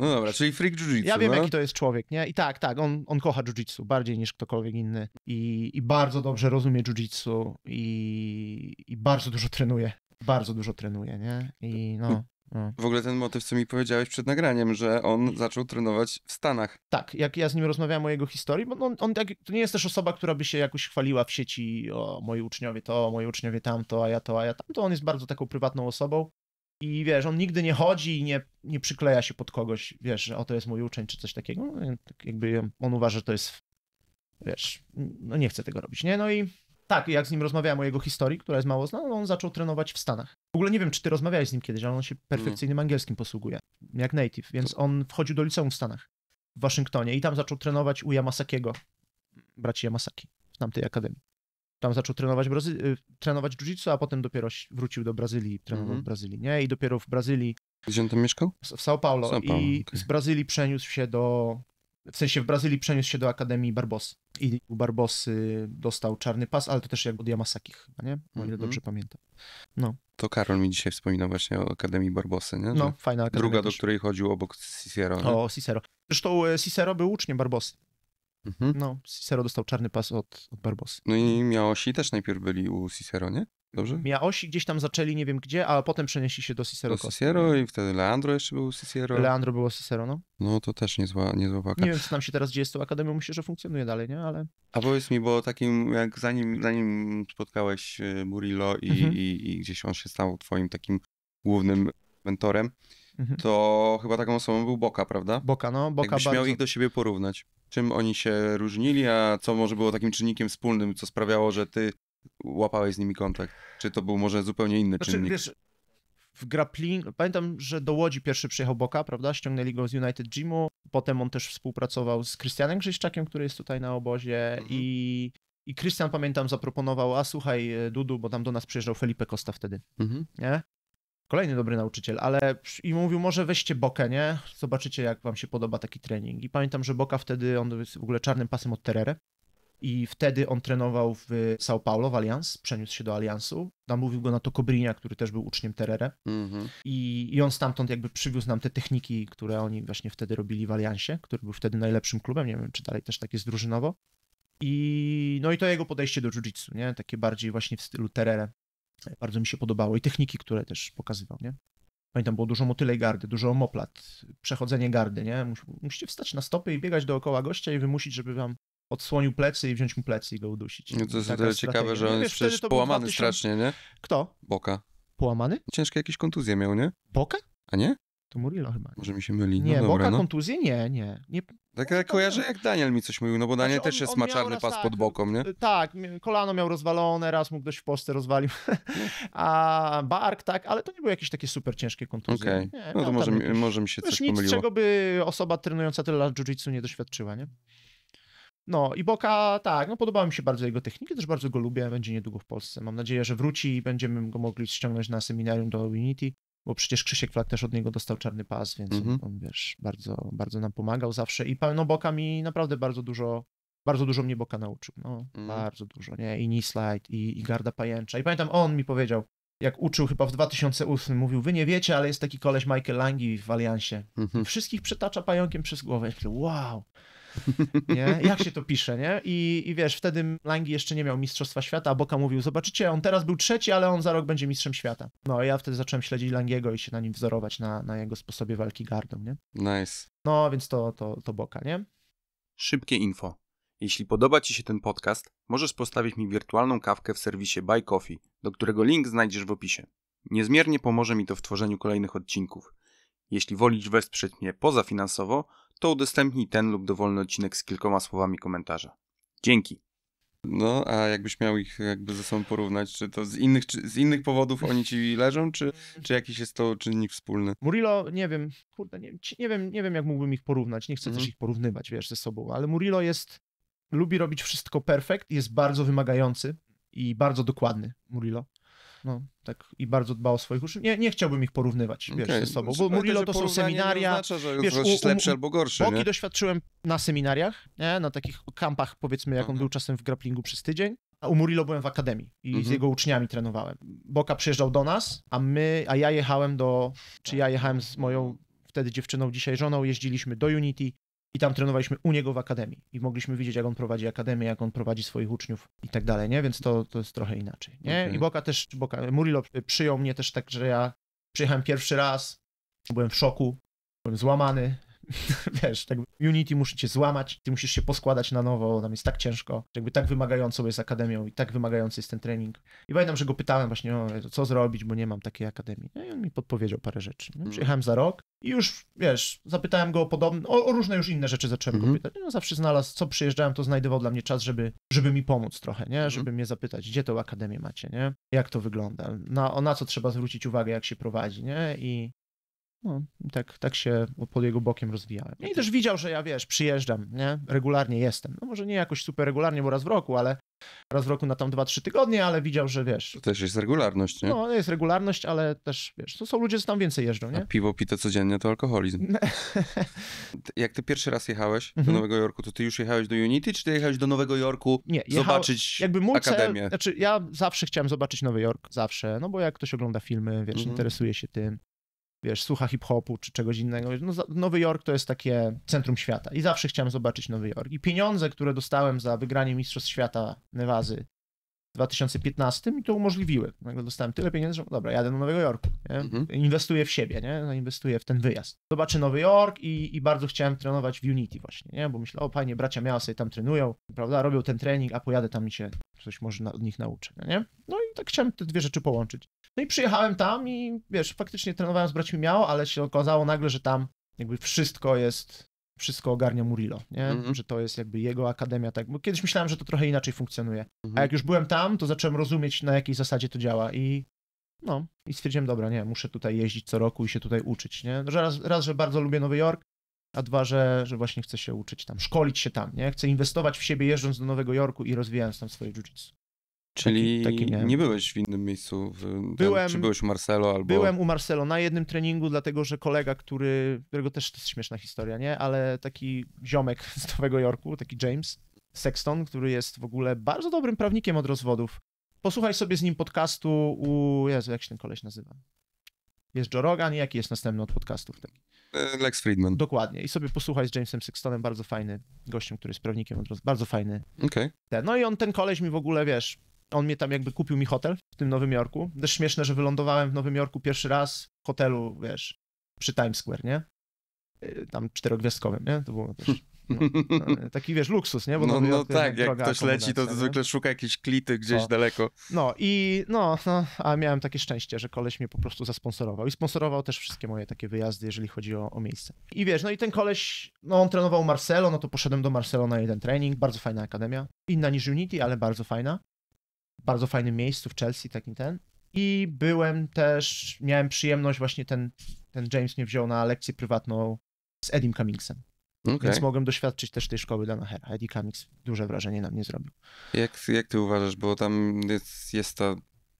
No dobra, czyli freak jiu-jitsu, Ja wiem, no? jaki to jest człowiek, nie? I tak, tak, on, on kocha jiu-jitsu bardziej niż ktokolwiek inny i, i bardzo dobrze rozumie jiu-jitsu i, i bardzo dużo trenuje bardzo dużo trenuje, nie? I no. No. W ogóle ten motyw, co mi powiedziałeś przed nagraniem, że on zaczął trenować w Stanach. Tak, jak ja z nim rozmawiałem o jego historii, bo on, on tak, to nie jest też osoba, która by się jakoś chwaliła w sieci, o moi uczniowie to, moi uczniowie tamto, a ja to, a ja tamto. On jest bardzo taką prywatną osobą i wiesz, on nigdy nie chodzi i nie, nie przykleja się pod kogoś, wiesz, że oto jest mój uczeń czy coś takiego. No, tak jakby on uważa, że to jest, wiesz, no nie chce tego robić, nie? No i tak, jak z nim rozmawiałem o jego historii, która jest mało znana, on zaczął trenować w Stanach. W ogóle nie wiem, czy ty rozmawiałeś z nim kiedyś, ale on się perfekcyjnym angielskim posługuje, jak native, więc on wchodził do liceum w Stanach, w Waszyngtonie i tam zaczął trenować u Yamasakiego, braci Yamasaki, w tamtej akademii. Tam zaczął trenować, Brazy- y, trenować jiu-jitsu, a potem dopiero wrócił do Brazylii, trenował w mhm. Brazylii, nie? I dopiero w Brazylii... Gdzie on tam mieszkał? W São Paulo. São Paulo I okay. z Brazylii przeniósł się do w sensie w Brazylii przeniósł się do Akademii Barbos I u Barbosy dostał czarny pas, ale to też jak od Yamasaki no nie? O ile mm -hmm. dobrze pamiętam. No. To Karol mi dzisiaj wspominał właśnie o Akademii Barbosy, nie? No, Że no, fajna akademia. Druga, też. do której chodził obok Cicero. Nie? O, Cicero. Zresztą e, Cicero był uczniem Barbosy. Mm -hmm. No, Cicero dostał czarny pas od, od Barbosy. No i Miaosi też najpierw byli u Cicero, nie? Dobrze? Miaosi gdzieś tam zaczęli, nie wiem gdzie, a potem przenieśli się do Cicero. Do Cicero i wtedy Leandro jeszcze był Cicero. Leandro było Cicero, no. No to też niezła, niezła waka. Nie wiem, co nam się teraz dzieje z tą akademią, myślę, że funkcjonuje dalej, nie? Ale... A powiedz mi, bo takim, jak zanim, zanim spotkałeś y, Murillo i, mhm. i, i gdzieś on się stał twoim takim głównym mentorem, mhm. to chyba taką osobą był Boka, prawda? Boka, no. Boka Jakbyś bardzo... miał ich do siebie porównać. Czym oni się różnili, a co może było takim czynnikiem wspólnym, co sprawiało, że ty łapałeś z nimi kontakt? Czy to był może zupełnie inny znaczy, czynnik? Wiesz, w grappling, pamiętam, że do Łodzi pierwszy przyjechał Boka, prawda? Ściągnęli go z United Gymu, potem on też współpracował z Krystianem Grzyszczakiem, który jest tutaj na obozie mhm. i i Krystian, pamiętam, zaproponował, a słuchaj e, Dudu, bo tam do nas przyjeżdżał Felipe Costa wtedy, mhm. nie? Kolejny dobry nauczyciel, ale i mówił, może weźcie Bokę, nie? Zobaczycie, jak wam się podoba taki trening. I pamiętam, że Boka wtedy, on jest w ogóle czarnym pasem od Terere, i wtedy on trenował w São Paulo, w Allianz, przeniósł się do Allianzu. Namówił go na to Kobrinia, który też był uczniem Terere. Mm-hmm. I, I on stamtąd jakby przywiózł nam te techniki, które oni właśnie wtedy robili w Allianzie, który był wtedy najlepszym klubem, nie wiem czy dalej też tak jest drużynowo. I no i to jego podejście do jiu-jitsu, nie? Takie bardziej właśnie w stylu Terere. Bardzo mi się podobało i techniki, które też pokazywał, nie? Pamiętam, było dużo motylej gardy, dużo omoplat, przechodzenie gardy, nie? Musicie wstać na stopy i biegać dookoła gościa i wymusić, żeby wam odsłonił plecy i wziąć mu plecy i go udusić. No to jest Taka ciekawe, że no on jest przecież połamany 2000... strasznie, nie? Kto? Boka. Połamany? Ciężkie jakieś kontuzje miał, nie? Boka? A nie? To Murillo chyba. Nie. Może mi się myli. No nie, dobra, Boka no. Nie, nie. nie. Tak kojarzę, jak Daniel mi coś mówił, no bo znaczy, Daniel znaczy on, też jest, ma czarny pas tak, pod boką, nie? Y, tak, kolano miał rozwalone, raz mu ktoś w Polsce rozwalił, a bark tak, ale to nie były jakieś takie super ciężkie kontuzje. Okej, okay. no to może, mi, może mi się coś nic, pomyliło. nic, czego by osoba trenująca tyle lat jiu-jitsu nie doświadczyła, nie? No, i Boka, tak, no podobała mi się bardzo jego techniki, też bardzo go lubię, będzie niedługo w Polsce. Mam nadzieję, że wróci i będziemy go mogli ściągnąć na seminarium do Unity, bo przecież Krzysiek Flak też od niego dostał czarny pas, więc mm -hmm. on, wiesz, bardzo, bardzo nam pomagał zawsze i no, Boka mi naprawdę bardzo dużo bardzo dużo mnie Boka nauczył, no, mm. bardzo dużo, nie, i Slide i, i Garda Pajęcza, i pamiętam, on mi powiedział, jak uczył chyba w 2008, mówił, wy nie wiecie, ale jest taki koleś Michael Langi w Aliansie, mm -hmm. wszystkich przetacza pająkiem przez głowę, ja myślę, wow, nie? Jak się to pisze, nie? I, I wiesz, wtedy Langi jeszcze nie miał Mistrzostwa Świata, a Boka mówił, zobaczycie, on teraz był trzeci, ale on za rok będzie Mistrzem Świata. No ja wtedy zacząłem śledzić Langiego i się na nim wzorować, na, na jego sposobie walki gardą, nie? Nice. No, więc to, to, to Boka, nie? Szybkie info. Jeśli podoba Ci się ten podcast, możesz postawić mi wirtualną kawkę w serwisie Buy Coffee, do którego link znajdziesz w opisie. Niezmiernie pomoże mi to w tworzeniu kolejnych odcinków – jeśli wolisz wesprzeć mnie poza finansowo, to udostępnij ten lub dowolny odcinek z kilkoma słowami komentarza. Dzięki. No, a jakbyś miał ich jakby ze sobą porównać, czy to z innych, czy z innych powodów oni ci leżą, czy, czy jakiś jest to czynnik wspólny? Murillo, nie wiem, kurde, nie, nie wiem, nie wiem jak mógłbym ich porównać, nie chcę mhm. też ich porównywać, wiesz, ze sobą, ale Murillo jest, lubi robić wszystko perfekt, jest bardzo wymagający i bardzo dokładny, Murillo. No, tak i bardzo dba o swoich uczniów. Nie, nie chciałbym ich porównywać wiesz, ze sobą, bo Murilo to no, są seminaria. Nie oznacza, że wiesz, u, u, lepszy albo gorszy. Boki nie? doświadczyłem na seminariach, nie? na takich kampach powiedzmy, jak on mhm. był czasem w grapplingu przez tydzień. A u Murilo byłem w akademii i mhm. z jego uczniami trenowałem. Boka przyjeżdżał do nas, a my, a ja jechałem do, czy ja jechałem z moją wtedy dziewczyną, dzisiaj żoną, jeździliśmy do Unity, i tam trenowaliśmy u niego w akademii i mogliśmy widzieć, jak on prowadzi akademię, jak on prowadzi swoich uczniów i tak dalej, nie? Więc to, to jest trochę inaczej, nie? Okay. I Boka też, Boka, Murilo przyjął mnie też tak, że ja przyjechałem pierwszy raz, byłem w szoku, byłem złamany, wiesz, tak Unity musi cię złamać, ty musisz się poskładać na nowo, nam jest tak ciężko, jakby tak wymagającą jest akademią i tak wymagający jest ten trening. I pamiętam, że go pytałem właśnie, o, co zrobić, bo nie mam takiej akademii. No i on mi podpowiedział parę rzeczy. No, mhm. przyjechałem za rok i już, wiesz, zapytałem go o podobne, o, o różne już inne rzeczy zacząłem go mhm. pytać. No zawsze znalazł, co przyjeżdżałem, to znajdował dla mnie czas, żeby, żeby mi pomóc trochę, nie? Mhm. Żeby mnie zapytać, gdzie tą akademię macie, nie? Jak to wygląda? Na, na co trzeba zwrócić uwagę, jak się prowadzi, nie? I no, tak, tak się pod jego bokiem rozwijałem. No I też widział, że ja, wiesz, przyjeżdżam, nie? Regularnie jestem. No może nie jakoś super regularnie, bo raz w roku, ale raz w roku na tam 2-3 tygodnie, ale widział, że wiesz... To też jest regularność, nie? No, jest regularność, ale też, wiesz, to są ludzie, co tam więcej jeżdżą, nie? A piwo pite codziennie to alkoholizm. Jak ty pierwszy raz jechałeś do mhm. Nowego Jorku, to ty już jechałeś do Unity, czy ty jechałeś do Nowego Jorku nie, jecha... zobaczyć jakby mój akademię? Cel, znaczy, ja zawsze chciałem zobaczyć Nowy Jork, zawsze, no bo jak ktoś ogląda filmy, wiesz, mhm. interesuje się tym wiesz, słucha hip-hopu czy czegoś innego. No, Nowy Jork to jest takie centrum świata i zawsze chciałem zobaczyć Nowy Jork. I pieniądze, które dostałem za wygranie Mistrzostw Świata Newazy w 2015 mi to umożliwiły. Nagle dostałem tyle pieniędzy, że dobra, jadę do Nowego Jorku. Mhm. Inwestuję w siebie, nie? inwestuję w ten wyjazd. Zobaczę Nowy Jork i, i bardzo chciałem trenować w Unity właśnie, nie? bo myślę, o panie, bracia miała sobie tam trenują, prawda, robią ten trening, a pojadę tam i się coś może na, od nich nauczę. Nie? No i tak chciałem te dwie rzeczy połączyć. No i przyjechałem tam i wiesz, faktycznie trenowałem z braćmi miało, ale się okazało nagle, że tam jakby wszystko jest, wszystko ogarnia Murilo, nie? Mhm. Że to jest jakby jego akademia, tak? Bo kiedyś myślałem, że to trochę inaczej funkcjonuje. A mhm. jak już byłem tam, to zacząłem rozumieć, na jakiej zasadzie to działa i no, i stwierdziłem, dobra, nie, muszę tutaj jeździć co roku i się tutaj uczyć, nie? raz, raz że bardzo lubię Nowy Jork, a dwa, że, że właśnie chcę się uczyć tam, szkolić się tam, nie? Chcę inwestować w siebie, jeżdżąc do Nowego Jorku i rozwijając tam swoje jiu -jitsu. Czyli taki, taki nie byłeś w innym miejscu? W, byłem, czy byłeś u Marcelo albo... Byłem u Marcelo na jednym treningu, dlatego że kolega, który, którego też to jest śmieszna historia, nie? Ale taki ziomek z Nowego Jorku, taki James Sexton, który jest w ogóle bardzo dobrym prawnikiem od rozwodów. Posłuchaj sobie z nim podcastu u... Jezu, jak się ten koleś nazywa? Jest Joe Rogan i jaki jest następny od podcastów? Taki? E, Lex Friedman. Dokładnie. I sobie posłuchaj z Jamesem Sextonem, bardzo fajny gościem, który jest prawnikiem od rozwodów. Bardzo fajny. Okej. Okay. No i on, ten koleś mi w ogóle, wiesz, on mnie tam jakby kupił mi hotel w tym Nowym Jorku. Też śmieszne, że wylądowałem w Nowym Jorku pierwszy raz w hotelu, wiesz, przy Times Square, nie? Y, tam czterogwiazdkowym, nie? To było też... No, e, taki wiesz, luksus, nie? Bo no, no tak, jak ktoś leci, to nie? zwykle szuka jakiejś klity gdzieś no. daleko. No i no, no, a miałem takie szczęście, że koleś mnie po prostu zasponsorował i sponsorował też wszystkie moje takie wyjazdy, jeżeli chodzi o, o miejsce. I wiesz, no i ten koleś, no on trenował Marcelo, no to poszedłem do Marcelo na jeden trening, bardzo fajna akademia, inna niż Unity, ale bardzo fajna bardzo fajnym miejscu w Chelsea, taki ten. I byłem też, miałem przyjemność, właśnie ten, ten James mnie wziął na lekcję prywatną z Edim Cummingsem. Okay. Więc mogłem doświadczyć też tej szkoły Dana Hera. Eddie Cummings duże wrażenie na mnie zrobił. Jak, jak ty uważasz, bo tam jest, jest ta,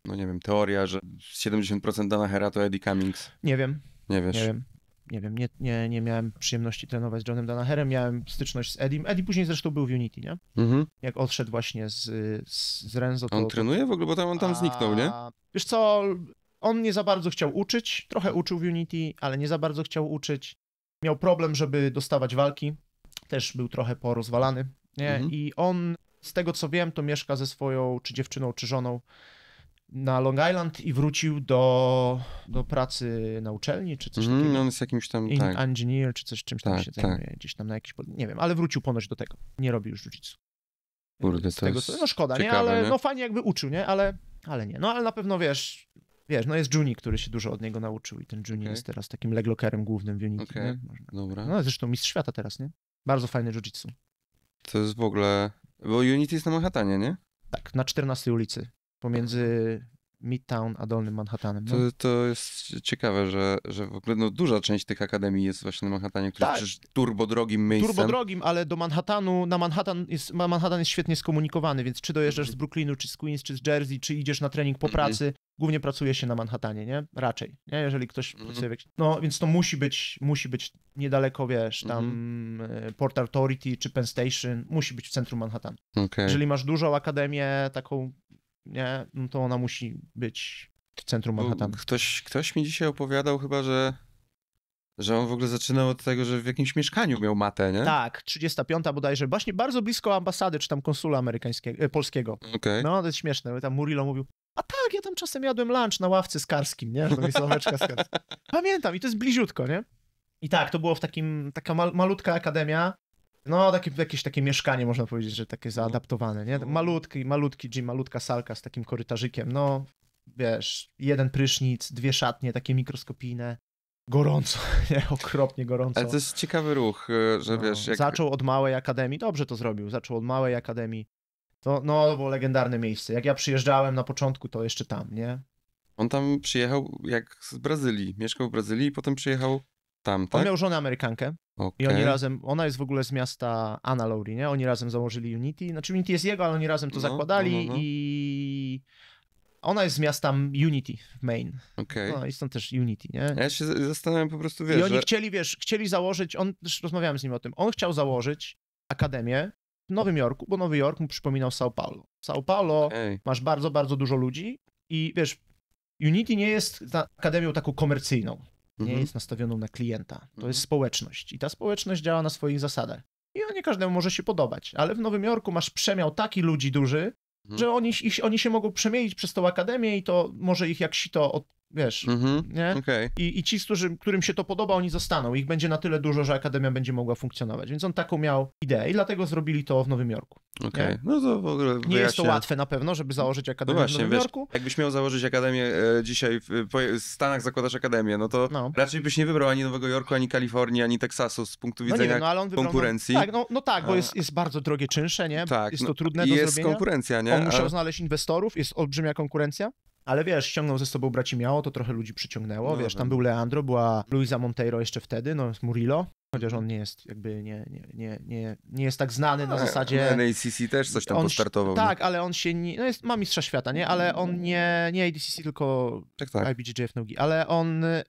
no nie wiem, teoria, że 70% Dana Hera to Eddie Cummings. Nie wiem. Nie wiesz. Nie wiem nie wiem, nie, nie, nie miałem przyjemności trenować z Johnem Danaherem, miałem styczność z Edim. Eddie później zresztą był w Unity, nie? Mhm. Jak odszedł właśnie z, z, z Renzo. To... On trenuje w ogóle, bo tam on tam zniknął, nie? Wiesz co, on nie za bardzo chciał uczyć, trochę uczył w Unity, ale nie za bardzo chciał uczyć. Miał problem, żeby dostawać walki, też był trochę porozwalany, nie? Mhm. I on, z tego co wiem, to mieszka ze swoją czy dziewczyną, czy żoną na Long Island i wrócił do, do pracy na uczelni, czy coś mm, takiego. No, on jest jakimś tam, tak. Engineer, czy coś, czymś tam tak, się tak. zajmuje, gdzieś tam na jakiś, nie wiem, ale wrócił ponoć do tego. Nie robi już jiu-jitsu. Kurde, to tego, No szkoda, ciekawe, nie? Ale nie? no fajnie jakby uczył, nie? Ale, ale nie. No ale na pewno, wiesz, wiesz, no jest Juni, który się dużo od niego nauczył i ten Juni okay. jest teraz takim leglockerem głównym w Unity, okay. Można. Tak dobra. No zresztą mistrz świata teraz, nie? Bardzo fajny jiu-jitsu. To jest w ogóle... Bo Unity jest na Manhattanie, nie? Tak, na 14 ulicy pomiędzy Midtown a Dolnym Manhattanem. No? To, to jest ciekawe, że, że w ogóle no, duża część tych akademii jest właśnie na Manhattanie, który tak. jest turbodrogim miejscem. Turbodrogim, ale do Manhattanu, na Manhattan jest, Manhattan jest świetnie skomunikowany, więc czy dojeżdżasz mhm. z Brooklynu, czy z Queens, czy z Jersey, czy idziesz na trening po mhm. pracy, głównie pracuje się na Manhattanie, nie? Raczej, nie? Jeżeli ktoś mm -hmm. pracuje w jakiś... No, więc to musi być, musi być niedaleko, wiesz, tam mm -hmm. Port Authority czy Penn Station, musi być w centrum Manhattan. Okay. Jeżeli masz dużą akademię, taką nie, no to ona musi być w centrum Manhattanu. Ktoś, ktoś mi dzisiaj opowiadał chyba, że że on w ogóle zaczynał od tego, że w jakimś mieszkaniu miał matę, nie? Tak, 35 bodajże, właśnie bardzo blisko ambasady, czy tam konsula amerykańskiego, e, polskiego. Okay. No, to jest śmieszne, tam Murilo mówił, a tak, ja tam czasem jadłem lunch na ławce z Karskim, nie? To jest ławeczka z Karskim. Pamiętam i to jest bliziutko, nie? I tak, to było w takim, taka mal, malutka akademia, no, takie, jakieś takie mieszkanie, można powiedzieć, że takie zaadaptowane, nie? No. Malutki, malutki gym, malutka salka z takim korytarzykiem, no, wiesz, jeden prysznic, dwie szatnie, takie mikroskopijne. Gorąco, nie, okropnie gorąco. Ale to jest ciekawy ruch, y, że no, wiesz... Jak... Zaczął od małej akademii, dobrze to zrobił, zaczął od małej akademii. To, no, to było legendarne miejsce. Jak ja przyjeżdżałem na początku, to jeszcze tam, nie? On tam przyjechał jak z Brazylii, mieszkał w Brazylii i potem przyjechał tam, tak? On miał żonę Amerykankę. Okay. I oni razem, ona jest w ogóle z miasta Anna Lowry, nie? Oni razem założyli Unity. Znaczy Unity jest jego, ale oni razem to no, zakładali no, no, no. i ona jest z miasta Unity w Maine. Okay. No i stąd też Unity, nie? Ja się zastanawiam po prostu, wiesz, I oni że... chcieli, wiesz, chcieli założyć, on, też rozmawiałem z nim o tym, on chciał założyć akademię w Nowym Jorku, bo Nowy Jork mu przypominał São Paulo. W São Paulo okay. masz bardzo, bardzo dużo ludzi i wiesz, Unity nie jest akademią taką komercyjną mhm. nie jest nastawioną na klienta. To mhm. jest społeczność i ta społeczność działa na swoich zasadach. I nie każdemu może się podobać, ale w Nowym Jorku masz przemiał taki ludzi duży, mhm. że oni, oni się mogą przemienić przez tą akademię i to może ich jak sito od, Wiesz, mm -hmm. nie? Okay. I, I ci, którzy, którym się to podoba, oni zostaną. Ich będzie na tyle dużo, że Akademia będzie mogła funkcjonować. Więc on taką miał ideę i dlatego zrobili to w Nowym Jorku. Okej, no to w ogóle Nie jest to łatwe na pewno, żeby założyć no Akademię no właśnie, w Nowym wiesz, Jorku. jakbyś miał założyć Akademię e, dzisiaj, w, w, Stanach zakładasz Akademię, no to no. raczej byś nie wybrał ani Nowego Jorku, ani Kalifornii, ani Teksasu z punktu widzenia no nie, no, ale on wybrał, konkurencji. tak, no, no tak, bo jest, jest bardzo drogie czynsze, nie? Tak, jest no to trudne do jest zrobienia. jest konkurencja, nie? On musiał ale... znaleźć inwestorów, jest olbrzymia konkurencja. Ale wiesz, ściągnął ze sobą braci Miało, to trochę ludzi przyciągnęło. No, wiesz, tam tak. był Leandro, była Luisa Monteiro jeszcze wtedy, no Murillo. Chociaż on nie jest jakby nie, nie, nie, nie, nie jest tak znany na no, zasadzie. NACC no, też coś tam on, postartował. Tak, nie? ale on się nie. No jest, ma mistrza świata, nie? Ale on nie. Nie ADCC, tylko tak, tak. IBJJF nogi. Ale on. Yy,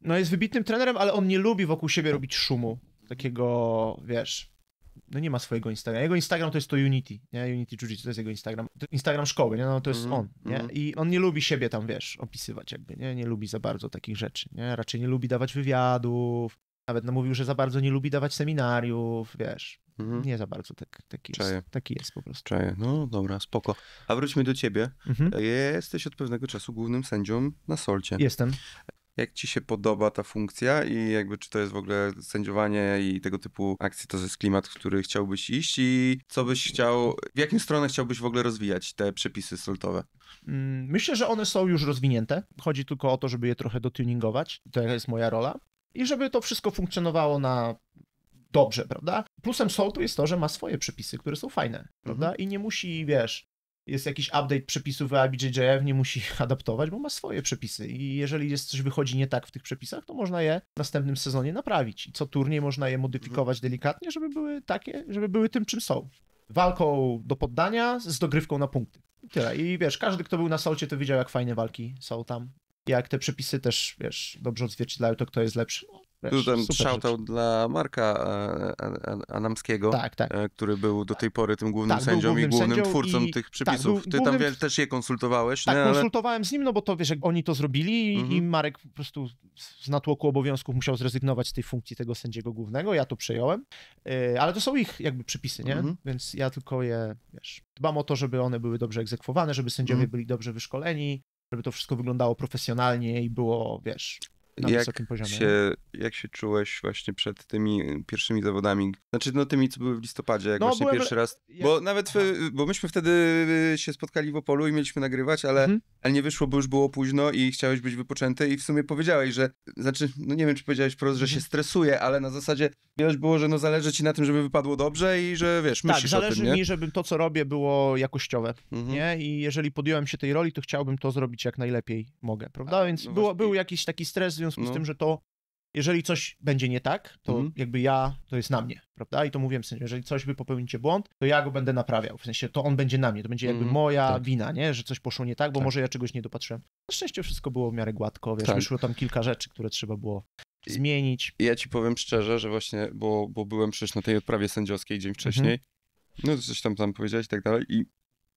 no jest wybitnym trenerem, ale on nie lubi wokół siebie robić szumu. Takiego, wiesz, no nie ma swojego Instagrama. Jego Instagram to jest to Unity, nie? Unity Jiu-Jitsu to jest jego Instagram. Instagram szkoły, nie? No to jest mm -hmm. on, nie? Mhm. I on nie lubi siebie tam, wiesz, opisywać jakby, nie? Nie lubi za bardzo takich rzeczy, nie? Raczej nie lubi dawać wywiadów. Nawet no, mówił, że za bardzo nie lubi dawać seminariów, wiesz. Mm -hmm. Nie za bardzo tak, taki, jest, taki jest po prostu. Czaję. No dobra, spoko. A wróćmy do ciebie. Mm -hmm. Jesteś od pewnego czasu głównym sędzią na Solcie. Jestem jak ci się podoba ta funkcja i jakby czy to jest w ogóle sędziowanie i tego typu akcje, to jest klimat, w który chciałbyś iść i co byś chciał, w jaką stronę chciałbyś w ogóle rozwijać te przepisy soltowe? Mm, myślę, że one są już rozwinięte. Chodzi tylko o to, żeby je trochę dotuningować. To jest moja rola. I żeby to wszystko funkcjonowało na dobrze, prawda? Plusem Soltu jest to, że ma swoje przepisy, które są fajne, mhm. prawda? Mhm. I nie musi, wiesz, jest jakiś update przepisów ABJJF, nie musi adaptować, bo ma swoje przepisy i jeżeli jest coś wychodzi nie tak w tych przepisach, to można je w następnym sezonie naprawić i co turniej można je modyfikować mhm. delikatnie, żeby były takie, żeby były tym, czym są. Walką do poddania z dogrywką na punkty. I tyle. I wiesz, każdy, kto był na solcie, to widział, jak fajne walki są tam. Jak te przepisy też, wiesz, dobrze odzwierciedlają to, kto jest lepszy. No, Dodam shoutout dla Marka e, Anamskiego, tak, tak. E, który był do tej pory tym głównym tak, sędzią głównym i głównym sędzią twórcą i... tych tak, przepisów. Ty głównym... tam wiesz, też je konsultowałeś, Tak, nie? konsultowałem z nim, no bo to wiesz, jak oni to zrobili mhm. i Marek po prostu z natłoku obowiązków musiał zrezygnować z tej funkcji tego sędziego głównego, ja to przejąłem. E, ale to są ich jakby przepisy, nie? Mhm. Więc ja tylko je, wiesz, dbam o to, żeby one były dobrze egzekwowane, żeby sędziowie mhm. byli dobrze wyszkoleni, żeby to wszystko wyglądało profesjonalnie i było, wiesz, na jak wysokim poziomie. Się, jak się czułeś właśnie przed tymi pierwszymi zawodami? Znaczy, no tymi, co były w listopadzie, jak no, właśnie pierwszy raz. Ja... Bo nawet, wy, bo myśmy wtedy y, się spotkali w Opolu i mieliśmy nagrywać, ale, mhm. ale nie wyszło, bo już było późno i chciałeś być wypoczęty i w sumie powiedziałeś, że, znaczy, no nie wiem, czy powiedziałeś wprost, że się mhm. stresuje, ale na zasadzie widać było, że no zależy ci na tym, żeby wypadło dobrze i że wiesz, tak, myślisz tak, zależy o tym, mi, nie? żeby to, co robię, było jakościowe, mhm. nie? I jeżeli podjąłem się tej roli, to chciałbym to zrobić jak najlepiej mogę, prawda? A, Więc no było, właśnie... był jakiś taki stres związku no. z tym, że to jeżeli coś będzie nie tak, to mm. jakby ja, to jest na mnie, prawda? I to mówiłem w sensie, jeżeli coś by popełnicie błąd, to ja go będę naprawiał, w sensie to on będzie na mnie, to będzie jakby mm. moja tak. wina, nie? Że coś poszło nie tak, bo tak. może ja czegoś nie dopatrzyłem. Na szczęście wszystko było w miarę gładko, wiesz, tak. wyszło tam kilka rzeczy, które trzeba było zmienić. I ja ci powiem szczerze, że właśnie, bo, bo byłem przecież na tej odprawie sędziowskiej dzień mhm. wcześniej, mm to no coś tam tam powiedziałeś i tak dalej i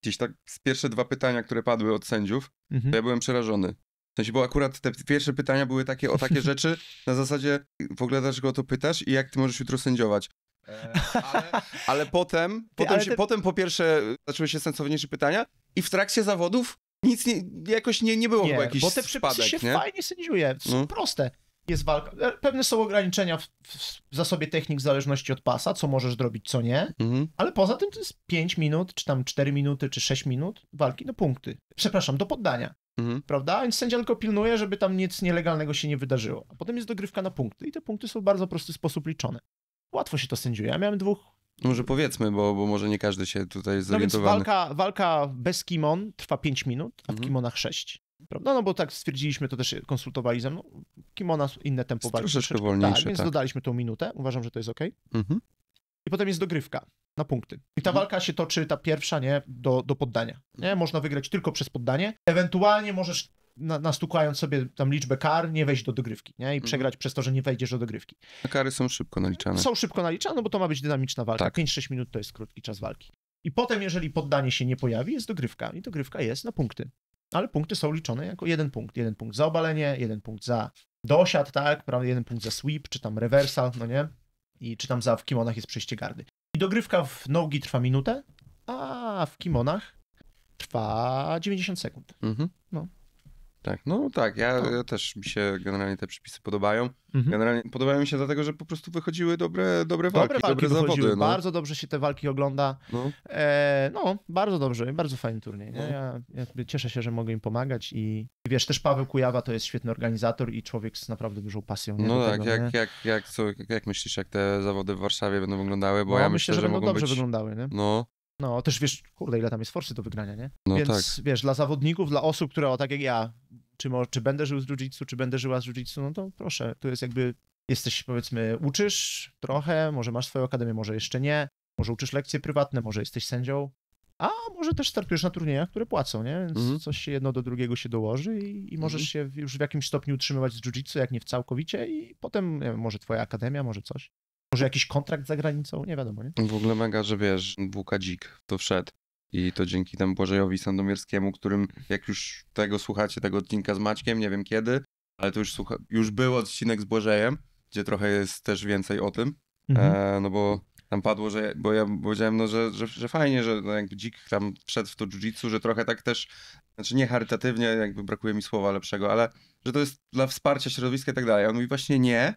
gdzieś tak z pierwsze dwa pytania, które padły od sędziów, mhm. to ja byłem przerażony. W sensie, bo akurat te pierwsze pytania były takie o takie rzeczy, na zasadzie w ogóle dlaczego o to pytasz i jak ty możesz jutro sędziować. E, ale, ale potem, ty, potem, ale się, potem po pierwsze zaczęły się sensowniejsze pytania i w trakcie zawodów nic nie, jakoś nie, nie było nie, jakiś bo te przypadek. spadek, się nie? fajnie sędziuje, są no. proste. Jest walka, e, pewne są ograniczenia w, w, zasobie technik w zależności od pasa, co możesz zrobić, co nie, mhm. ale poza tym to jest 5 minut, czy tam 4 minuty, czy 6 minut walki do no punkty. Przepraszam, do poddania. Mhm. Prawda? Więc sędzia tylko pilnuje, żeby tam nic nielegalnego się nie wydarzyło. A potem jest dogrywka na punkty i te punkty są w bardzo prosty sposób liczone. Łatwo się to sędziuje. Ja miałem dwóch może powiedzmy, bo, bo może nie każdy się tutaj zorientował. No więc walka, walka bez kimon trwa 5 minut, a w mhm. kimonach 6. Prawda? No bo tak stwierdziliśmy, to też konsultowali ze mną. Kimona inne tempo walki. Troszeczkę wolniejsze, tak, tak. Więc dodaliśmy tą minutę. Uważam, że to jest ok. Mhm. I potem jest dogrywka na punkty. I ta mhm. walka się toczy, ta pierwsza, nie, do, do poddania. Nie, można wygrać tylko przez poddanie. Ewentualnie możesz na, nastukając sobie tam liczbę kar, nie wejść do dogrywki, nie? I mhm. przegrać przez to, że nie wejdziesz do dogrywki. A kary są szybko naliczane. Są szybko naliczane, no bo to ma być dynamiczna walka. Tak. 5-6 minut to jest krótki czas walki. I potem, jeżeli poddanie się nie pojawi, jest dogrywka. I dogrywka jest na punkty. Ale punkty są liczone jako jeden punkt. Jeden punkt za obalenie, jeden punkt za dosiad, tak? Prawda? Jeden punkt za sweep, czy tam reversal, no nie? I czy tam za w kimonach jest przejście gardy. I dogrywka w nogi trwa minutę, a w kimonach trwa 90 sekund. Mhm. No. Tak, no tak, ja, ja, też mi się generalnie te przepisy podobają. Mhm. Generalnie podobają mi się dlatego, że po prostu wychodziły dobre, dobre walki, dobre, walki zawody. No. Bardzo dobrze się te walki ogląda. No, e, no bardzo dobrze, bardzo fajny turniej. No. Ja, ja cieszę się, że mogę im pomagać i wiesz, też Paweł Kujawa to jest świetny organizator i człowiek z naprawdę dużą pasją. Nie, no tak, tego, jak, jak, jak, co, jak myślisz, jak te zawody w Warszawie będą wyglądały? Bo no, ja myślę, że, że będą mogą dobrze być... wyglądały. Nie? No, no, też wiesz, kurde, ile tam jest forsy do wygrania, nie? No Więc tak. wiesz, dla zawodników, dla osób, które o tak jak ja, czy, mo, czy będę żył z jiu czy będę żyła z jiu no to proszę, tu jest jakby, jesteś powiedzmy, uczysz trochę, może masz swoją akademię, może jeszcze nie, może uczysz lekcje prywatne, może jesteś sędzią, a może też startujesz na turniejach, które płacą, nie? Więc mhm. coś się jedno do drugiego się dołoży i, i możesz mhm. się już w jakimś stopniu utrzymywać z jiu jak nie w całkowicie i potem wiem, może twoja akademia, może coś. Może jakiś kontrakt za granicą? Nie wiadomo, nie? W ogóle mega, że wiesz, Buka Dzik to wszedł. I to dzięki temu Błażejowi Sandomierskiemu, którym jak już tego słuchacie, tego odcinka z Maćkiem, nie wiem kiedy, ale to już, słucha... już był odcinek z Błażejem, gdzie trochę jest też więcej o tym, mhm. e, no bo tam padło, że, bo ja powiedziałem, no, że, że, że fajnie, że no, jakby dzik tam wszedł w to jiu-jitsu, że trochę tak też, znaczy nie charytatywnie, jakby brakuje mi słowa lepszego, ale że to jest dla wsparcia środowiska i tak dalej. on mówi właśnie nie,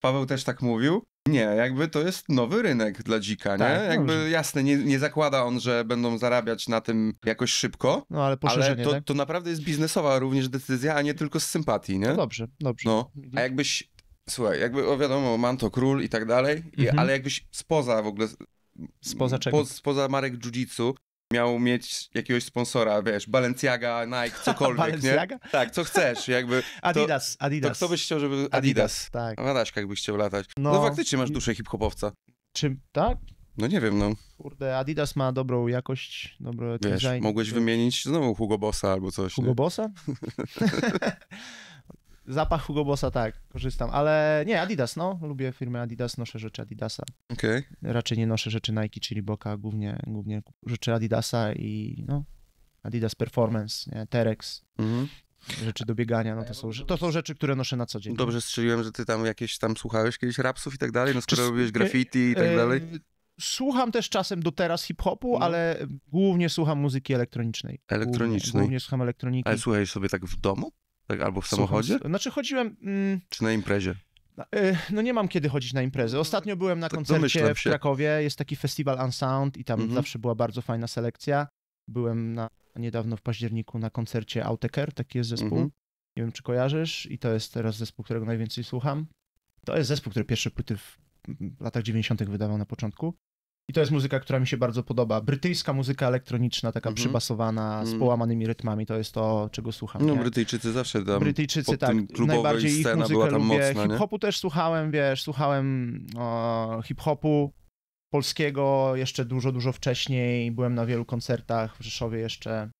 Paweł też tak mówił, nie, jakby to jest nowy rynek dla dzika, nie? Tak, jakby dobrze. jasne, nie, nie zakłada on, że będą zarabiać na tym jakoś szybko. No ale poszerzenie, ale to, tak? to naprawdę jest biznesowa również decyzja, a nie tylko z sympatii, nie? No dobrze, dobrze. No, a mhm. jakbyś, słuchaj, jakby, o wiadomo, Manto król i tak dalej, mhm. i, ale jakbyś spoza w ogóle Spoza czego? Po, spoza marek jiu miał mieć jakiegoś sponsora, wiesz, Balenciaga, Nike, cokolwiek, Balenciaga? nie? Tak, co chcesz, jakby. To, Adidas, Adidas. To kto byś chciał, żeby Adidas? Adidas tak. A Adaśka chciał latać. No, no faktycznie masz duszę hip-hopowca. Czy, tak? No nie wiem, no. Kurde, Adidas ma dobrą jakość, dobry Wiesz, mogłeś wymienić znowu Hugo Bossa albo coś. Hugo nie? Bossa? Zapach Hugo Bossa, tak, korzystam, ale nie, Adidas, no, lubię firmę Adidas, noszę rzeczy Adidasa. Okej. Okay. Raczej nie noszę rzeczy Nike czyli Boka, głównie, głównie rzeczy Adidasa i no, Adidas Performance, nie, Terex. Mhm. Rzeczy do biegania, no to są, to są rzeczy, które noszę na co dzień. Dobrze strzeliłem, że ty tam jakieś tam słuchałeś kiedyś rapsów i tak dalej, no skoro Czy... robiłeś graffiti i e, tak dalej. E, słucham też czasem do teraz hip-hopu, no. ale głównie słucham muzyki elektronicznej. Elektronicznej. Głównie, głównie słucham elektroniki. Ale słuchajesz sobie tak w domu? Tak, albo w samochodzie? Słucham, znaczy chodziłem... Mm, Czy na imprezie? E, no nie mam kiedy chodzić na imprezy. Ostatnio byłem na tak koncercie w Krakowie, jest taki festiwal Unsound i tam mhm. zawsze była bardzo fajna selekcja. Byłem na, niedawno w październiku na koncercie Auteker, taki jest zespół. Mhm. Nie wiem, czy kojarzysz i to jest teraz zespół, którego najwięcej słucham. To jest zespół, który pierwsze płyty w latach 90. wydawał na początku. I to jest muzyka, która mi się bardzo podoba. Brytyjska muzyka elektroniczna, taka mm -hmm. przybasowana, z mhm. połamanymi rytmami, to jest to, czego słucham. No, nie? Brytyjczycy zawsze tam. Brytyjczycy, pod tak. Tym najbardziej ich muzykę była tam lubię. mocna. Hip-hopu też słuchałem, wiesz, słuchałem hip-hopu polskiego jeszcze dużo, dużo wcześniej. Byłem na wielu koncertach w Rzeszowie jeszcze.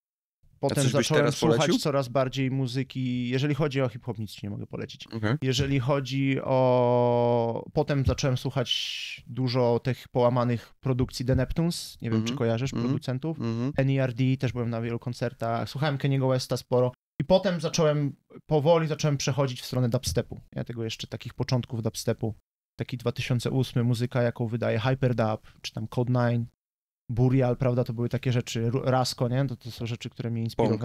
Potem zacząłem słuchać coraz bardziej muzyki. Jeżeli chodzi o hip-hop, nic ci nie mogę polecić. Okay. Jeżeli chodzi o. Potem zacząłem słuchać dużo tych połamanych produkcji The Neptunes. Nie wiem, mm -hmm. czy mhm. kojarzysz mm -hmm. producentów. Mm -hmm. NERD też byłem na wielu koncertach. Słuchałem Kenny'ego Westa sporo. I potem zacząłem powoli zacząłem przechodzić w stronę dubstepu. Ja tego jeszcze takich początków dubstepu. Taki 2008 muzyka, jaką wydaje Hyperdub, czy tam Code 9, Burial, prawda, to były takie rzeczy, Rasko, nie? To, to są rzeczy, które mnie inspirowały.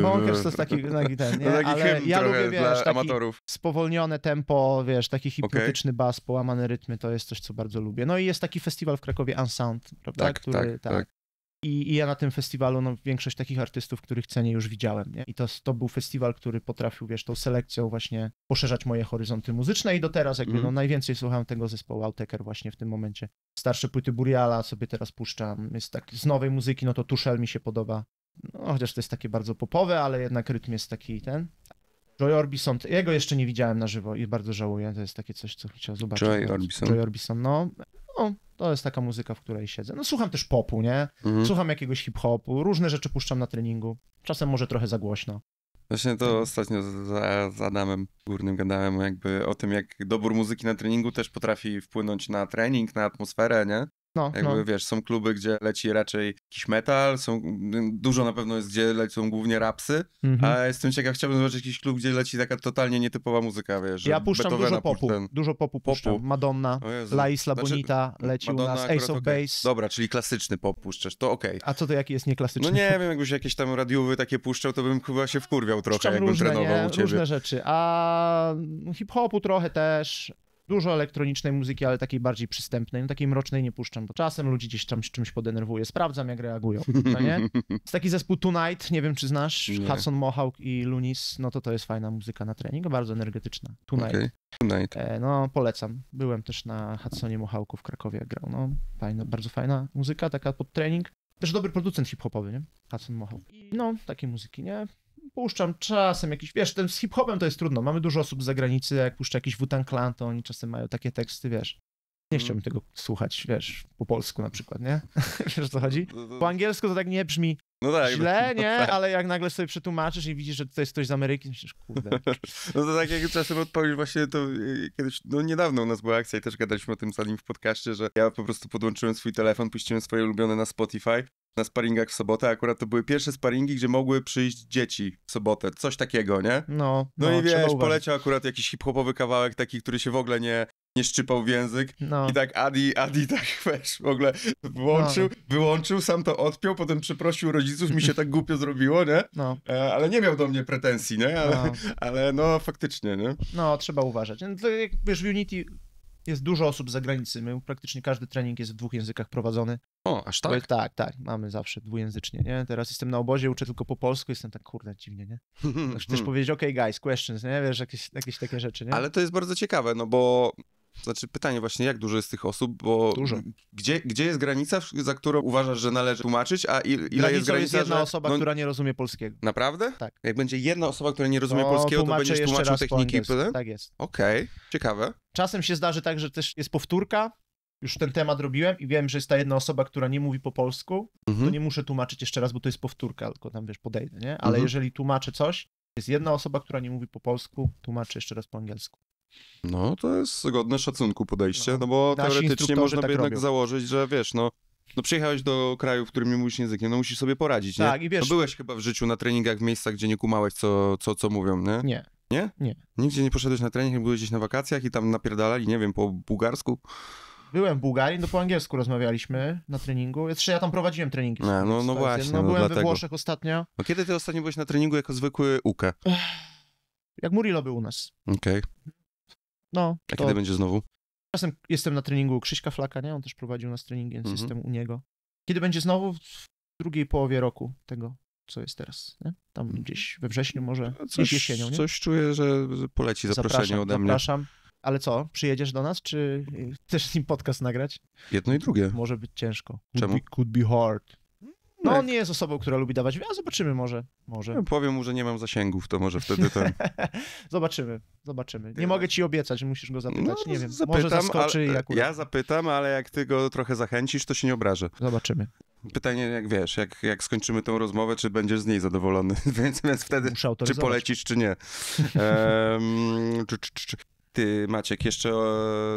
Bonkers. to jest taki, taki ten, nie? Ale ja lubię, wiesz, taki spowolnione tempo, wiesz, taki hipnotyczny bas, połamane rytmy, to jest coś, co bardzo lubię. No i jest taki festiwal w Krakowie Unsound, prawda? Tak, który, tak, tak. tak. I, I, ja na tym festiwalu no, większość takich artystów, których cenię, już widziałem. Nie? I to, to był festiwal, który potrafił, wiesz, tą selekcją właśnie poszerzać moje horyzonty muzyczne i do teraz jakby mm. no, najwięcej słucham tego zespołu Outtaker właśnie w tym momencie. Starsze płyty Buriala sobie teraz puszczam. Jest tak, z nowej muzyki, no to Tuszel mi się podoba. No, chociaż to jest takie bardzo popowe, ale jednak rytm jest taki ten. Joy Orbison, jego jeszcze nie widziałem na żywo i bardzo żałuję. To jest takie coś, co chciałem zobaczyć. Joy Orbison. Joy Orbison, no. no to jest taka muzyka, w której siedzę. No słucham też popu, nie? Mhm. Słucham jakiegoś hip-hopu, różne rzeczy puszczam na treningu. Czasem może trochę za głośno. Właśnie to tak. ostatnio z, z Adamem Górnym gadałem jakby o tym, jak dobór muzyki na treningu też potrafi wpłynąć na trening, na atmosferę, nie? No, Jakby no. wiesz, są kluby, gdzie leci raczej jakiś metal, są, dużo na pewno jest, gdzie lecą głównie rapsy, mm a jestem ciekaw, chciałbym zobaczyć jakiś klub, gdzie leci taka totalnie nietypowa muzyka, wiesz. Ja puszczam Beethovena dużo popu, dużo popu puszczam, popu. Madonna, La Isla znaczy, Bonita leci Madonna u nas, Ace of okay. Base. Dobra, czyli klasyczny pop puszczasz, to okej. Okay. A co to jaki jest nieklasyczny? No nie wiem, jakbyś jakieś tam radiowy takie puszczał, to bym chyba się wkurwiał trochę, puszczam jakbym różne, trenował nie? u ciebie. różne rzeczy, a no, hip-hopu trochę też, Dużo elektronicznej muzyki, ale takiej bardziej przystępnej, no takiej mrocznej nie puszczam, bo czasem ludzi gdzieś tam czymś podenerwuje, sprawdzam jak reagują, no nie? Jest taki zespół Tonight, nie wiem czy znasz, nie. Hudson Mohawk i Lunis, no to to jest fajna muzyka na trening, bardzo energetyczna. Tonight. Okay. Tonight. E, no polecam, byłem też na Hudsonie Mohawku w Krakowie, jak grał, no fajna, bardzo fajna muzyka, taka pod trening. Też dobry producent hip-hopowy, nie? Hudson Mohawk. I no, takie muzyki, nie? puszczam czasem jakiś, wiesz, ten z hip-hopem to jest trudno, mamy dużo osób z zagranicy, jak puszczę jakiś Wutan Clan, to oni czasem mają takie teksty, wiesz, nie mhm. chciałbym tego słuchać, wiesz, po polsku na przykład, nie? wiesz o co chodzi? Po angielsku to tak nie brzmi no tak, źle, no nie? No tak. Ale jak nagle sobie przetłumaczysz i widzisz, że to jest ktoś z Ameryki, myślisz, kurde. no to tak jak czasem odpowiesz właśnie to y, kiedyś, no niedawno u nas była akcja i też gadaliśmy o tym zanim w podcaście, że ja po prostu podłączyłem swój telefon, puściłem swoje ulubione na Spotify na sparingach w sobotę. Akurat to były pierwsze sparingi, gdzie mogły przyjść dzieci w sobotę. Coś takiego, nie? No. No, no i wiesz, poleciał akurat jakiś hip-hopowy kawałek taki, który się w ogóle nie, nie szczypał w język. No. I tak Adi, Adi tak wiesz, w ogóle włączył, no. wyłączył, sam to odpiął, potem przeprosił rodziców, mi się tak głupio zrobiło, nie? No. E, ale nie miał do mnie pretensji, nie? Ale no, ale no faktycznie, nie? No, trzeba uważać. No, jak wiesz, w Unity jest dużo osób z zagranicy. My, praktycznie każdy trening jest w dwóch językach prowadzony. O, aż tak? tak, tak, mamy zawsze dwujęzycznie, nie? Teraz jestem na obozie, uczę tylko po polsku, jestem tak, kurde, dziwnie, nie? Muszę też powiedzieć, ok, guys, questions, nie? Wiesz, jakieś, jakieś takie rzeczy, nie? Ale to jest bardzo ciekawe, no bo znaczy pytanie właśnie, jak dużo jest tych osób, bo dużo. Gdzie, gdzie jest granica, za którą uważasz, że należy tłumaczyć, a il, ile Granicą jest granica? jest jedna że... osoba, no... która nie rozumie polskiego. Naprawdę? Tak. Jak będzie jedna osoba, która nie rozumie to polskiego, to będziesz tłumaczył techniki? Tak jest. Okej, okay. ciekawe. Czasem się zdarzy tak, że też jest powtórka, już ten temat robiłem i wiem, że jest ta jedna osoba, która nie mówi po polsku, mhm. to nie muszę tłumaczyć jeszcze raz, bo to jest powtórka, tylko tam wiesz, podejdę, nie? Ale mhm. jeżeli tłumaczę coś, jest jedna osoba, która nie mówi po polsku, tłumaczę jeszcze raz po angielsku. No, to jest godne szacunku podejście, no, no bo teoretycznie można tak by jednak robią. założyć, że wiesz, no, no przyjechałeś do kraju, w którym nie mówisz językiem, no musisz sobie poradzić, tak, nie? I wiesz, no byłeś chyba w życiu na treningach w miejscach, gdzie nie kumałeś, co, co, co mówią, nie? Nie. Nie? Nie. Nigdzie nie poszedłeś na trening, byłeś gdzieś na wakacjach i tam napierdalali, nie wiem, po bułgarsku? Byłem w Bułgarii, no po angielsku rozmawialiśmy na treningu. Jeszcze ja tam prowadziłem treningi. No, no, no właśnie. No, no byłem no, we Włoszech ostatnio. No kiedy ty ostatnio byłeś na treningu jako zwykły UK? jak Murilo był u nas. Okej. Okay. No, A to... kiedy będzie znowu? Czasem jestem na treningu Krzyśka Flaka, nie? On też prowadził nas trening, więc mhm. jestem u niego. Kiedy będzie znowu? W drugiej połowie roku tego, co jest teraz. Nie? Tam mhm. gdzieś we wrześniu może, no, coś, jesienią. Nie? Coś czuję, że poleci zaproszenie zapraszam, ode mnie. Zapraszam. Ale co, przyjedziesz do nas, czy y, chcesz z nim podcast nagrać? Jedno i drugie. Może być ciężko. Could Czemu? Be, could be hard. No on tak. nie jest osobą, która lubi dawać, a zobaczymy może. może. Ja powiem mu, że nie mam zasięgów, to może wtedy to. zobaczymy, zobaczymy. Nie mogę ci obiecać, musisz go zapytać, no, nie wiem. Zapytam, może zaskoczy ale, Ja zapytam, ale jak ty go trochę zachęcisz, to się nie obrażę. Zobaczymy. Pytanie, jak wiesz, jak, jak skończymy tą rozmowę, czy będziesz z niej zadowolony, więc, więc wtedy, czy polecisz, czy nie. Um, czy, czy, czy. Ty, Maciek, jeszcze e,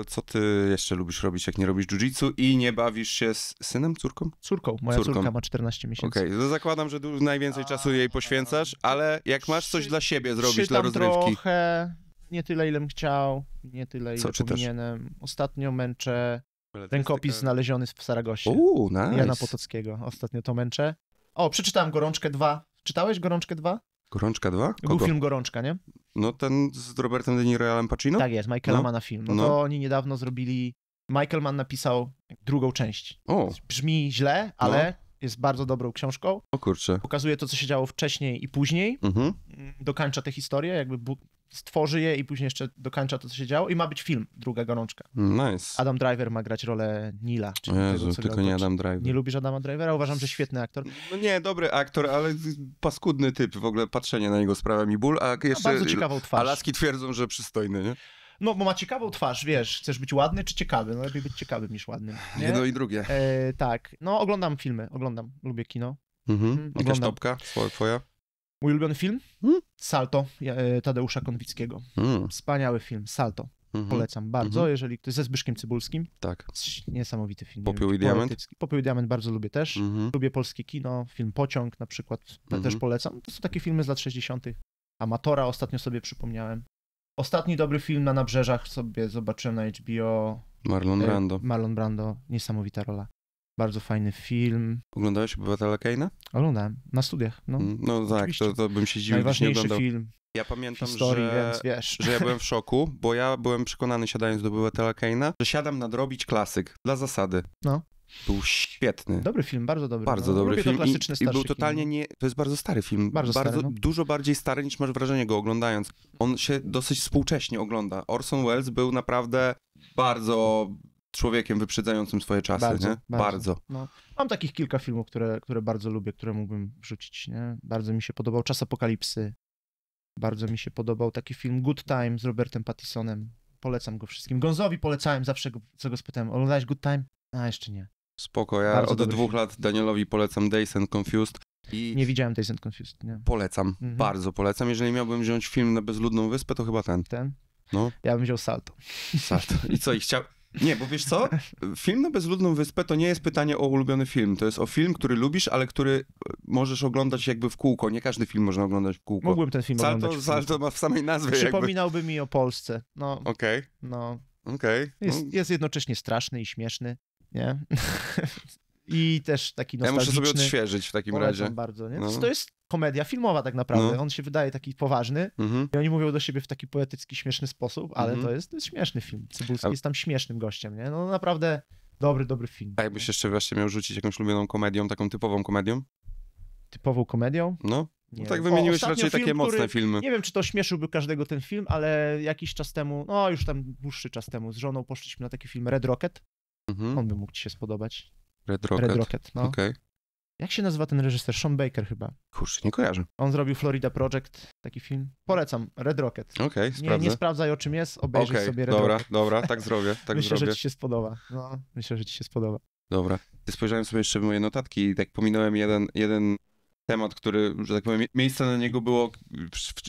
co ty jeszcze lubisz robić, jak nie robisz jiu-jitsu i nie bawisz się z synem, córką? Córką. Moja córką. córka ma 14 miesięcy. Okej, okay. No zakładam, że najwięcej a, czasu jej poświęcasz, ale jak masz coś dla siebie zrobić, dla rozrywki. trochę, nie tyle, ilem chciał, nie tyle, ile co powinienem. Czytasz? Ostatnio męczę rękopis znaleziony w Saragosie. Uuu, nice. Jana Potockiego. Ostatnio to męczę. O, przeczytałem Gorączkę 2. Czytałeś Gorączkę 2? Gorączka 2? Kogo? Był film Gorączka, nie? No ten z Robertem De Niro i Alem Pacino? Tak jest, Michaela no. Manna film. No, no, to oni niedawno zrobili... Michael Mann napisał drugą część. O. Brzmi źle, ale no. jest bardzo dobrą książką. O kurczę. Pokazuje to, co się działo wcześniej i później. Mhm. Dokańcza tę historię, jakby stworzy je i później jeszcze dokańcza to, co się działo i ma być film, druga gorączka. Nice. Adam Driver ma grać rolę Nila. Czyli Jezu, tego, tylko nie Adam Driver. Nie lubisz Adama Drivera? Uważam, że świetny aktor. No nie, dobry aktor, ale paskudny typ. W ogóle patrzenie na niego sprawia mi ból, a jeszcze... bardzo ciekawą twarz. Alaski twierdzą, że przystojny, nie? No, bo ma ciekawą twarz, wiesz, chcesz być ładny czy ciekawy? No lepiej być ciekawym niż ładnym. Nie? Jedno i drugie. E, tak, no oglądam filmy, oglądam, lubię kino. Mhm. mhm Jakaś topka twoja? Mój ulubiony film? Hmm? Salto e, Tadeusza Konwickiego. Hmm. Wspaniały film, Salto. Mm -hmm. Polecam bardzo, mm -hmm. jeżeli ktoś ze Zbyszkiem Cybulskim. Tak. Niesamowity film. Popiół wiem, i diament. Popiół i diament bardzo lubię też. Mm -hmm. Lubię polskie kino, film Pociąg na przykład mhm. też polecam. To są takie filmy z lat 60. Amatora ostatnio sobie przypomniałem. Ostatni dobry film na nabrzeżach sobie zobaczyłem na HBO. Marlon e, Brando. Marlon Brando, niesamowita rola. Bardzo fajny film. Oglądałeś Obywatela Kane'a? Oglądałem, na studiach. No, mm, no tak, to, to, bym się dziwił, że nie oglądał. film ja pamiętam, historii, że, że ja byłem w szoku, bo ja byłem przekonany, siadając do Obywatela Kane'a, że siadam nadrobić klasyk, dla zasady. No. Był świetny. Dobry film, bardzo dobry. Bardzo no. dobry Lubię film. To klasyczny, I, I był totalnie nie. To jest bardzo stary film. Bardzo, bardzo stary, no. Dużo bardziej stary niż masz wrażenie go oglądając. On się dosyć współcześnie ogląda. Orson Welles był naprawdę bardzo człowiekiem wyprzedzającym swoje czasy, bardzo, nie? Bardzo. bardzo. No. Mam takich kilka filmów, które, które bardzo lubię, które mógłbym wrzucić, nie? Bardzo mi się podobał Czas Apokalipsy. Bardzo mi się podobał taki film Good Time z Robertem Pattisonem. Polecam go wszystkim. Gonzowi polecałem, zawsze go, co go spytałem, oglądałeś Good Time? A, jeszcze nie. Spoko, ja bardzo od dwóch film. lat Danielowi polecam Days and Confused. I nie widziałem Days and Confused, nie. Polecam, mhm. bardzo polecam. Jeżeli miałbym wziąć film na Bezludną Wyspę, to chyba ten. Ten? No. Ja bym wziął Salto. Salto. I co, i chciał... Nie, bo wiesz co? Film na Bezludną Wyspę to nie jest pytanie o ulubiony film. To jest o film, który lubisz, ale który e, możesz oglądać jakby w kółko. Nie każdy film można oglądać w kółko. Mógłbym ten film oglądać. W kółko. ma w samej nazwie. Przypominałby jakby. mi o Polsce. No. Okej. Okay. No. Okay. Jest, no. jest jednocześnie straszny i śmieszny. Nie? I też taki nostalgiczny. Ja muszę sobie odświeżyć w takim razie. Bardzo, nie? No. To jest komedia filmowa tak naprawdę. No. On się wydaje taki poważny mhm. i oni mówią do siebie w taki poetycki, śmieszny sposób, ale mhm. to, jest, to jest śmieszny film. Cybulski A... jest tam śmiesznym gościem, nie? No naprawdę dobry, dobry film. A jakbyś jeszcze wreszcie miał rzucić jakąś ulubioną komedią, taką typową komedią? Typową komedią? No. No tak wymieniłeś o, raczej film, takie mocne który, filmy. Nie wiem, czy to śmieszyłby każdego ten film, ale jakiś czas temu, no już tam dłuższy czas temu, z żoną poszliśmy na taki film Red Rocket. Mhm. On by mógł ci się spodobać. Red Rocket. Red Rocket, no. Okay. Jak się nazywa ten reżyser? Sean Baker chyba. Kurczę, nie kojarzę. On zrobił Florida Project, taki film. Polecam, Red Rocket. Okej, okay, sprawdzę. Nie, nie sprawdzaj o czym jest, obejrzyj okay, sobie Red dobra, Rocket. Dobra, dobra, tak zrobię, tak myślę, zrobię. że ci się spodoba. No, myślę, że ci się spodoba. Dobra. Ty spojrzałem sobie jeszcze w moje notatki i tak pominąłem jeden, jeden temat, który, że tak powiem, miejsce na niego było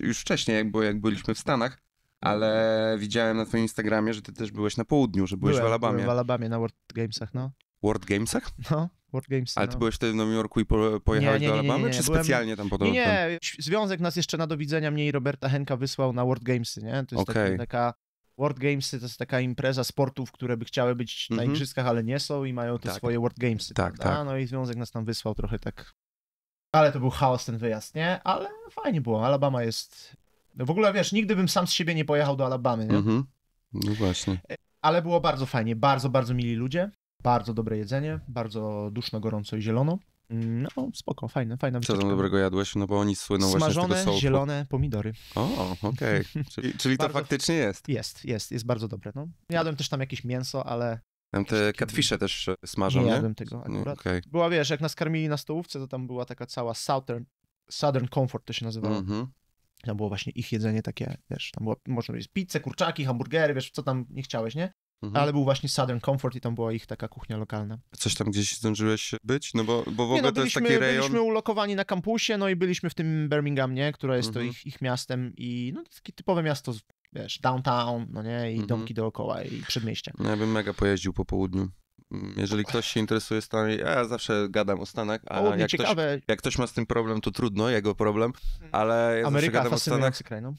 już wcześniej, jak, było, jak byliśmy w Stanach, ale widziałem na twoim Instagramie, że ty też byłeś na południu, że byłeś byłem, w Alabamie. Byłem w Alabamie na World Gamesach, no. World Gamesach? No. World Games. Ale ty no. byłeś wtedy w Nowym Jorku i pojechałeś nie, nie, do Alabamy, czy specjalnie Byłem... tam podobno? Nie, nie, związek nas jeszcze na do widzenia mnie i Roberta Henka wysłał na World Gamesy, nie? To jest okay. taka World Gamesy to jest taka impreza sportów, które by chciały być mm -hmm. na mhm. igrzyskach, ale nie są i mają te tak. swoje World Gamesy. Tak, prawda? tak. No i związek nas tam wysłał trochę tak. Ale to był chaos ten wyjazd, nie? Ale fajnie było. Alabama jest. No w ogóle wiesz, nigdy bym sam z siebie nie pojechał do Alabamy, nie? Mm -hmm. No właśnie. E, ale było bardzo fajnie. Bardzo, bardzo mili ludzie. Bardzo dobre jedzenie, bardzo duszno, gorąco i zielono. Mm, no, spoko, fajne, fajne Co tam dobrego jadłeś? No bo oni słyną Smażone, właśnie z tego Smażone, zielone pomidory. O, okej. Okay. Czyli, czyli to faktycznie jest. Jest, jest, jest bardzo dobre. No. Jadłem też tam jakieś mięso, ale tam te catfishe też smażą, nie? Nie jadłem tego akurat. Nie, okay. Była, wiesz, jak nas karmili na stołówce, to tam była taka cała Southern, Southern Comfort to się nazywało. Mm -hmm. Tam było właśnie ich jedzenie takie, wiesz, tam było, można powiedzieć, pizze, kurczaki, hamburgery, wiesz, co tam nie chciałeś, nie? Mhm. Ale był właśnie Southern Comfort i tam była ich taka kuchnia lokalna. Coś tam gdzieś zdążyłeś być? No bo, bo w ogóle nie, no, byliśmy, to jest taki rejon... Byliśmy ulokowani na kampusie, no i byliśmy w tym Birmingham, nie? Które jest mhm. to ich, ich miastem i no takie typowe miasto, wiesz, downtown, no nie? I mhm. domki dookoła i przedmieście. No, ja bym mega pojeździł po południu. Mm, jeżeli ktoś się interesuje stanami, ja zawsze gadam o Stanach, a o, jak, ktoś, jak, ktoś, ma z tym problem, to trudno, jego problem, ale ja Ameryka, gadam o Stanach. Kraj, no.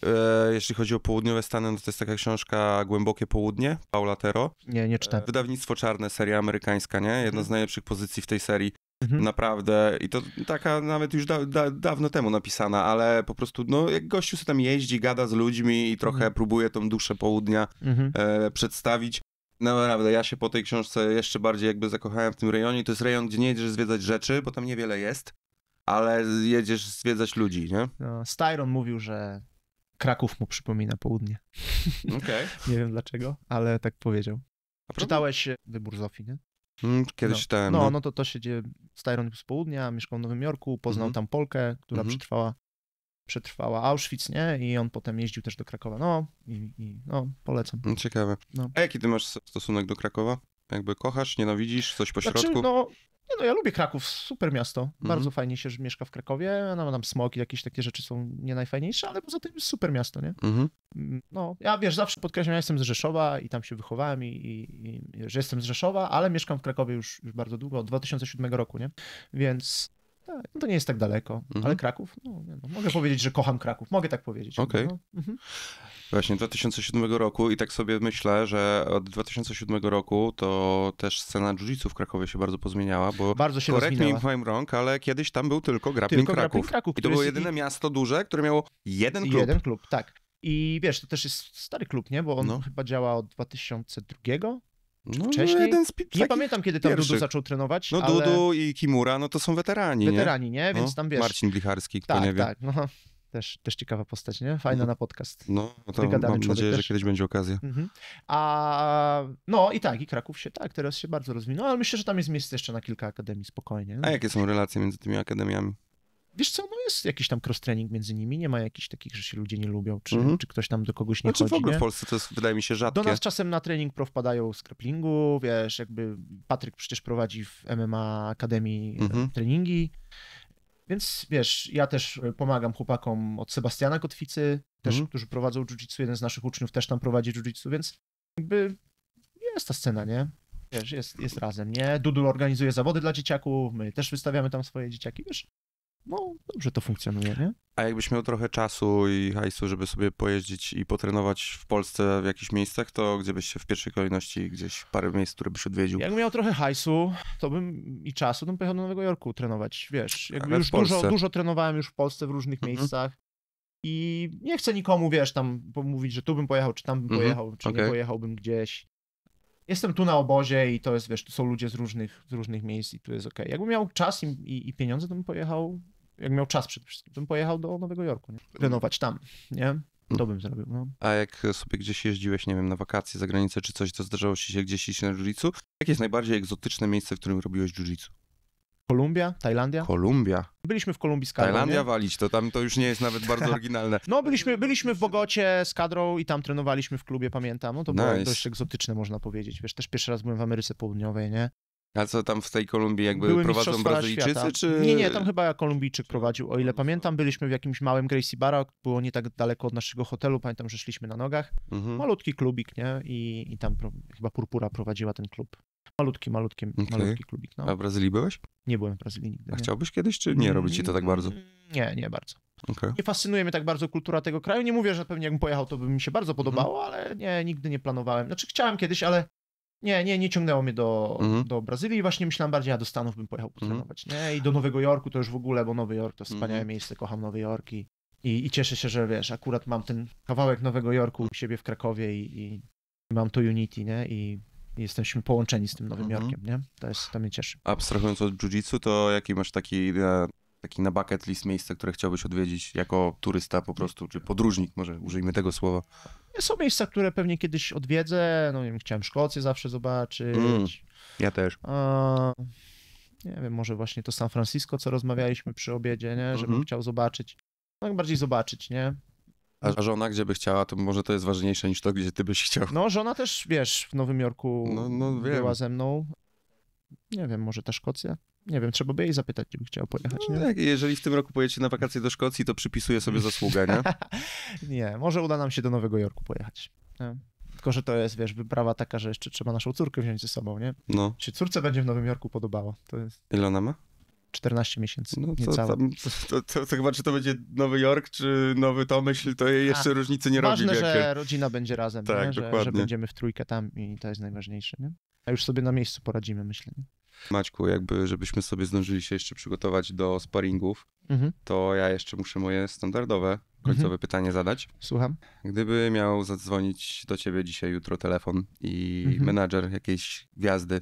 e, jeśli chodzi o południowe Stany, no to jest taka książka Głębokie Południe, Paula Tero. Nie, nie czytam. E, wydawnictwo Czarne, seria amerykańska, nie? Jedna mhm. z najlepszych pozycji w tej serii. Mhm. Naprawdę. I to taka nawet już da, da, dawno temu napisana, ale po prostu, no, jak gościu sobie tam jeździ, gada z ludźmi i trochę mhm. próbuje tą duszę południa e, przedstawić. No, naprawdę, ja się po tej książce jeszcze bardziej jakby zakochałem w tym rejonie. To jest rejon, gdzie nie jedziesz zwiedzać rzeczy, bo tam niewiele jest, ale jedziesz zwiedzać ludzi, nie? No, Styron mówił, że Kraków mu przypomina południe. Okay. nie wiem dlaczego, ale tak powiedział. A Czytałeś e, Wybór Zofii, nie? Mm, kiedyś no. czytałem. No, no, no to to się dzieje. Styron z południa, mieszkał w Nowym Jorku, poznał mm -hmm. tam Polkę, która mm -hmm. przetrwała przetrwała Auschwitz, nie? I on potem jeździł też do Krakowa. No, i, i no, polecam. Mm, ciekawe. No. A jaki ty masz stosunek do Krakowa? Jakby kochasz, nienawidzisz, coś po znaczy, środku? no, nie no, ja lubię Kraków, super miasto. Mhm. Bardzo fajnie się że mieszka w Krakowie. No, tam smoki, jakieś takie rzeczy są nie najfajniejsze, ale poza tym jest super miasto, nie? Mhm. Mm, no, ja wiesz, zawsze podkreślam, ja jestem z Rzeszowa i tam się wychowałem i, i, i że jestem z Rzeszowa, ale mieszkam w Krakowie już, już bardzo długo, od 2007 roku, nie? Więc tak, no to nie jest tak daleko, mhm. ale Kraków, no, no, mogę powiedzieć, że kocham Kraków, mogę tak powiedzieć. Okej. Okay. No, no. Mhm. Właśnie 2007 roku i tak sobie myślę, że od 2007 roku to też scena jiu w Krakowie się bardzo pozmieniała, bo bardzo się correct rozwinęła. me if I'm wrong, ale kiedyś tam był tylko grappling tylko Kraków. Grappling Kraków I to było jedyne i... miasto duże, które miało jeden klub. Jeden klub, tak. I wiesz, to też jest stary klub, nie? Bo on no. chyba działa od 2002 no, wcześniej. No, jeden z pi- Nie pamiętam, kiedy tam pierwszych. Dudu zaczął trenować. No, ale... Dudu i Kimura, no to są weterani. Weterani, nie? nie? No, Więc no, tam wiesz. Marcin Blicharski, kto tak, nie wie. Tak, no. Też, też ciekawa postać, nie? Fajna no. na podcast. No, to Wygadany mam nadzieję, też. że kiedyś będzie okazja. Mhm. A, no i tak, i Kraków się tak, teraz się bardzo rozwinął, ale myślę, że tam jest miejsce jeszcze na kilka akademii spokojnie. A jakie są relacje między tymi akademiami? wiesz co, no jest jakiś tam cross-training między nimi, nie ma jakichś takich, że się ludzie nie lubią, czy, mm -hmm. czy ktoś tam do kogoś nie znaczy, chodzi. w ogóle nie? w Polsce to jest, wydaje mi się, rzadkie. Do nas czasem na trening pro wpadają z grapplingu, wiesz, jakby Patryk przecież prowadzi w MMA Akademii mm -hmm. treningi, więc wiesz, ja też e, pomagam chłopakom od Sebastiana Kotwicy, też, mm -hmm. którzy prowadzą jiu-jitsu, jeden z naszych uczniów też tam prowadzi jiu-jitsu, więc jakby jest ta scena, nie? Wiesz, jest, jest razem, nie? Dudu organizuje zawody dla dzieciaków, my też wystawiamy tam swoje dzieciaki, wiesz? no dobrze to funkcjonuje, nie? A jakbyś miał trochę czasu i hajsu, żeby sobie pojeździć i potrenować w Polsce w jakichś miejscach, to gdzie byś się w pierwszej kolejności gdzieś parę miejsc, które byś odwiedził? Jakbym miał trochę hajsu to bym i czasu, to bym pojechał do Nowego Jorku trenować, wiesz. Tak, Jakby już dużo, dużo trenowałem już w Polsce w różnych mhm. miejscach i nie chcę nikomu, wiesz, tam mówić, że tu bym pojechał, czy tam bym mhm. pojechał, czy okay. nie pojechałbym gdzieś. Jestem tu na obozie i to jest, wiesz, tu są ludzie z różnych, z różnych miejsc i tu jest ok. Jakbym miał czas i, i, i pieniądze, to bym pojechał jak miał czas przede wszystkim, bym pojechał do Nowego Jorku, nie? renować tam, nie? Mm. To bym zrobił. No. A jak sobie gdzieś jeździłeś, nie wiem, na wakacje za granicę czy coś, to zdarzało ci się gdzieś iść na jiu Jakie jest najbardziej egzotyczne miejsce, w którym robiłeś jiu Kolumbia, Tajlandia. Kolumbia. Byliśmy w Kolumbii z kadrą. Tajlandia nie? walić, to tam to już nie jest nawet bardzo oryginalne. no, byliśmy, byliśmy w Bogocie z kadrą i tam trenowaliśmy w klubie, pamiętam. No to nice. było dość egzotyczne, można powiedzieć. Wiesz, też pierwszy raz byłem w Ameryce Południowej, nie? A co tam w tej Kolumbii jakby Były prowadzą Brazylijczycy? Czy... Nie, nie, tam chyba Kolumbijczyk prowadził, o ile pamiętam. Byliśmy w jakimś małym Gracie Bara, było nie tak daleko od naszego hotelu, pamiętam, że szliśmy na nogach. Mhm. Malutki klubik, nie? I, i tam pro... chyba Purpura prowadziła ten klub. Malutki, malutki, okay. malutki klubik. No. A w Brazylii byłeś? Nie byłem w Brazylii nigdy. A nie. chciałbyś kiedyś, czy nie robić ci to tak bardzo? Nie, nie bardzo. Okay. Nie fascynuje mnie tak bardzo kultura tego kraju. Nie mówię, że pewnie jakbym pojechał, to by mi się bardzo podobało, ale nie, nigdy nie planowałem. Znaczy chciałem kiedyś, ale nie, nie, nie ciągnęło mnie do, mhm. do Brazylii. Właśnie myślałem bardziej, a do Stanów bym pojechał potrenować. Mhm. Nie? I do Nowego Jorku to już w ogóle, bo Nowy Jork to wspaniałe mhm. miejsce, kocham Nowy Jork i, i, i, cieszę się, że wiesz, akurat mam ten kawałek Nowego Jorku u siebie w Krakowie i, i mam to Unity, nie? I jesteśmy połączeni z tym Nowym mhm. Jorkiem, nie? To, jest, to mnie cieszy. Abstrahując od jiu to jaki masz taki e, taki na bucket list miejsce, które chciałbyś odwiedzić jako turysta po prostu, czy podróżnik, może użyjmy tego słowa. Są miejsca, które pewnie kiedyś odwiedzę. No nie wiem, chciałem Szkocję zawsze zobaczyć. Mm, ja też. A, nie wiem, może właśnie to San Francisco, co rozmawialiśmy przy obiedzie, nie? Żebym mm-hmm. chciał zobaczyć. No bardziej zobaczyć, nie? A żona, gdzie by chciała, to może to jest ważniejsze niż to, gdzie ty byś chciał. No, żona też, wiesz, w Nowym Jorku no, no, była ze mną. Nie wiem, może ta Szkocja? nie wiem, trzeba by jej zapytać, gdyby chciał pojechać. Nie? No, jeżeli w tym roku pojedziecie na wakacje do Szkocji, to przypisuję sobie zasługę, nie? nie, może uda nam się do Nowego Jorku pojechać. Nie? Tylko, że to jest, wiesz, wyprawa taka, że jeszcze trzeba naszą córkę wziąć ze sobą, nie? No. Czy córce będzie w Nowym Jorku podobało? To jest... Ile ona ma? 14 miesięcy. No to, tam, to, to, to, chyba, czy to będzie Nowy Jork, czy Nowy Tomyśl, to jeszcze A, różnicy nie ważne, robi. Ważne, że rodzina będzie razem, tak, nie? Że, że, będziemy w trójkę tam i to jest najważniejsze. Nie? A już sobie na miejscu poradzimy, myślę. Nie? Maćku, jakby żebyśmy sobie zdążyli się jeszcze przygotować do sparringów, mhm. to ja jeszcze muszę moje standardowe mhm. końcowe mhm. pytanie zadać. Słucham. Gdyby miał zadzwonić do ciebie dzisiaj, jutro telefon i mhm. menadżer jakiejś gwiazdy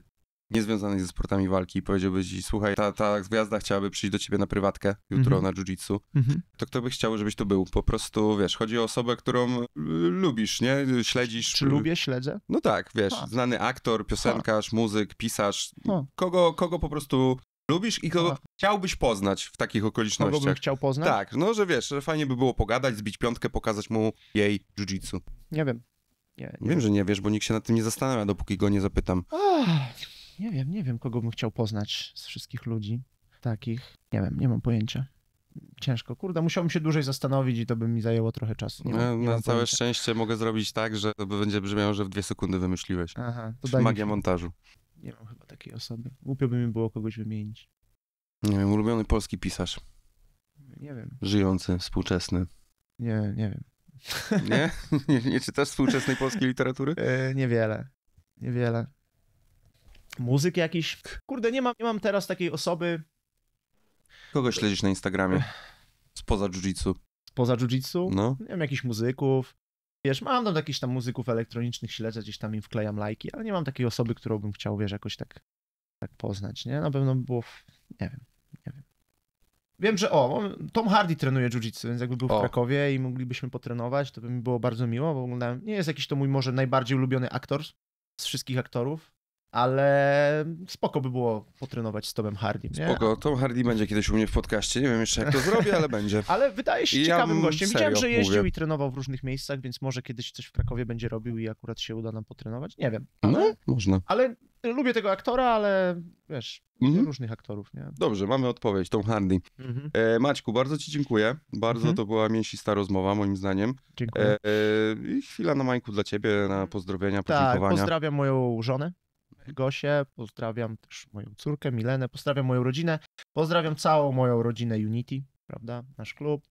niezwiązanych ze sportami walki i powiedziałby ci, słuchaj, ta, ta gwiazda chciałaby przyjść do ciebie na prywatkę jutro mm -hmm. na jiu-jitsu, mm -hmm. to kto by chciał, żebyś to był? Po prostu, wiesz, chodzi o osobę, którą y, lubisz, nie? Śledzisz. Czy lubię, śledzę? No tak, wiesz, ha. Tak. znany aktor, piosenkarz, ha. Tak. muzyk, pisarz, no. kogo, kogo po prostu lubisz i kogo tak. chciałbyś poznać w takich okolicznościach. Kogo bym chciał poznać? Tak, no że wiesz, że fajnie by było pogadać, zbić piątkę, pokazać mu jej jiu-jitsu. Nie wiem. Nie, nie Wiem, wiem, że nie wiesz, bo nikt się nad tym nie zastanawia, dopóki go nie zapytam. Ach. Nie wiem, nie wiem, kogo bym chciał poznać z wszystkich ludzi takich. Nie wiem, nie mam pojęcia. Ciężko, kurde, musiałbym się dłużej zastanowić i to by mi zajęło trochę czasu. Nie no, nie na całe pojęcia. szczęście mogę zrobić tak, że to będzie brzmiało, że w dwie sekundy wymyśliłeś. Aha, to Magia mi... montażu. Nie mam chyba takiej osoby. Głupio by mi było kogoś wymienić. Nie wiem, ulubiony polski pisarz. Nie wiem. Żyjący, współczesny. Nie, nie wiem. Nie? nie, nie czytasz współczesnej polskiej literatury? Yy, niewiele. Niewiele muzyk jakiś. Kurde, nie mam, nie mam teraz takiej osoby. Kogo śledzisz na Instagramie? Spoza jiu-jitsu. Spoza jiu-jitsu? No. Nie mam jakichś muzyków. Wiesz, mam tam jakichś tam muzyków elektronicznych, śledzę, gdzieś tam im wklejam lajki, ale nie mam takiej osoby, którą bym chciał, wiesz, jakoś tak, tak poznać, nie? Na pewno by było, w... nie wiem, nie wiem. Wiem, że o, Tom Hardy trenuje jiu-jitsu, więc jakby był o. w Krakowie i moglibyśmy potrenować, to by mi było bardzo miło, bo oglądałem, nie jest jakiś to mój może najbardziej ulubiony aktor z wszystkich aktorów, ale spoko by było potrenować z Tomem Hardy, Nie? Spoko, Tom Hardy będzie kiedyś u mnie w podcaście, nie wiem jeszcze jak to zrobię, ale będzie. ale wydaje się I ciekawym ja gościem. Widziałem, że jeździł mówię. i trenował w różnych miejscach, więc może kiedyś coś w Krakowie będzie robił i akurat się uda nam potrenować, nie wiem. No, ale, no, można. Ale lubię tego aktora, ale wiesz, mhm. różnych aktorów, nie? Dobrze, mamy odpowiedź, Tom Hardy. Mhm. E, Maćku, bardzo ci dziękuję. Bardzo mhm. to była mięsista rozmowa, moim zdaniem. Dziękuję. E, e, chwila na Majku dla ciebie, na pozdrowienia, tak, podziękowania. Tak, pozdrawiam moją żonę. Gosię, pozdrawiam też moją córkę Milenę, pozdrawiam moją rodzinę, pozdrawiam całą moją rodzinę Unity, prawda, nasz klub.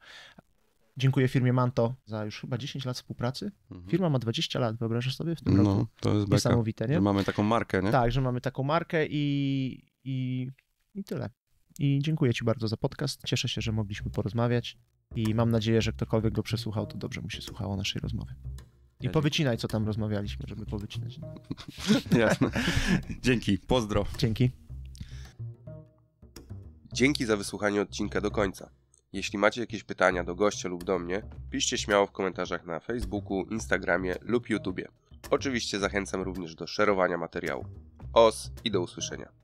Dziękuję firmie Manto za już chyba 10 lat współpracy. Mhm. Firma ma 20 lat, wyobrażasz sobie w tym no, roku? to jest Niesamowite, beka, nie? Że mamy taką markę, nie? Tak, że mamy taką markę i, i, i tyle. I dziękuję Ci bardzo za podcast. Cieszę się, że mogliśmy porozmawiać i mam nadzieję, że ktokolwiek go przesłuchał, to dobrze mu się słuchało naszej rozmowy. I powycinaj, co tam rozmawialiśmy, żeby powycinać. Jasne. Dzięki, pozdro. Dzięki. Dzięki za wysłuchanie odcinka do końca. Jeśli macie jakieś pytania do gościa lub do mnie, piszcie śmiało w komentarzach na Facebooku, Instagramie lub YouTubie. Oczywiście zachęcam również do szerowania materiału. Os i do usłyszenia.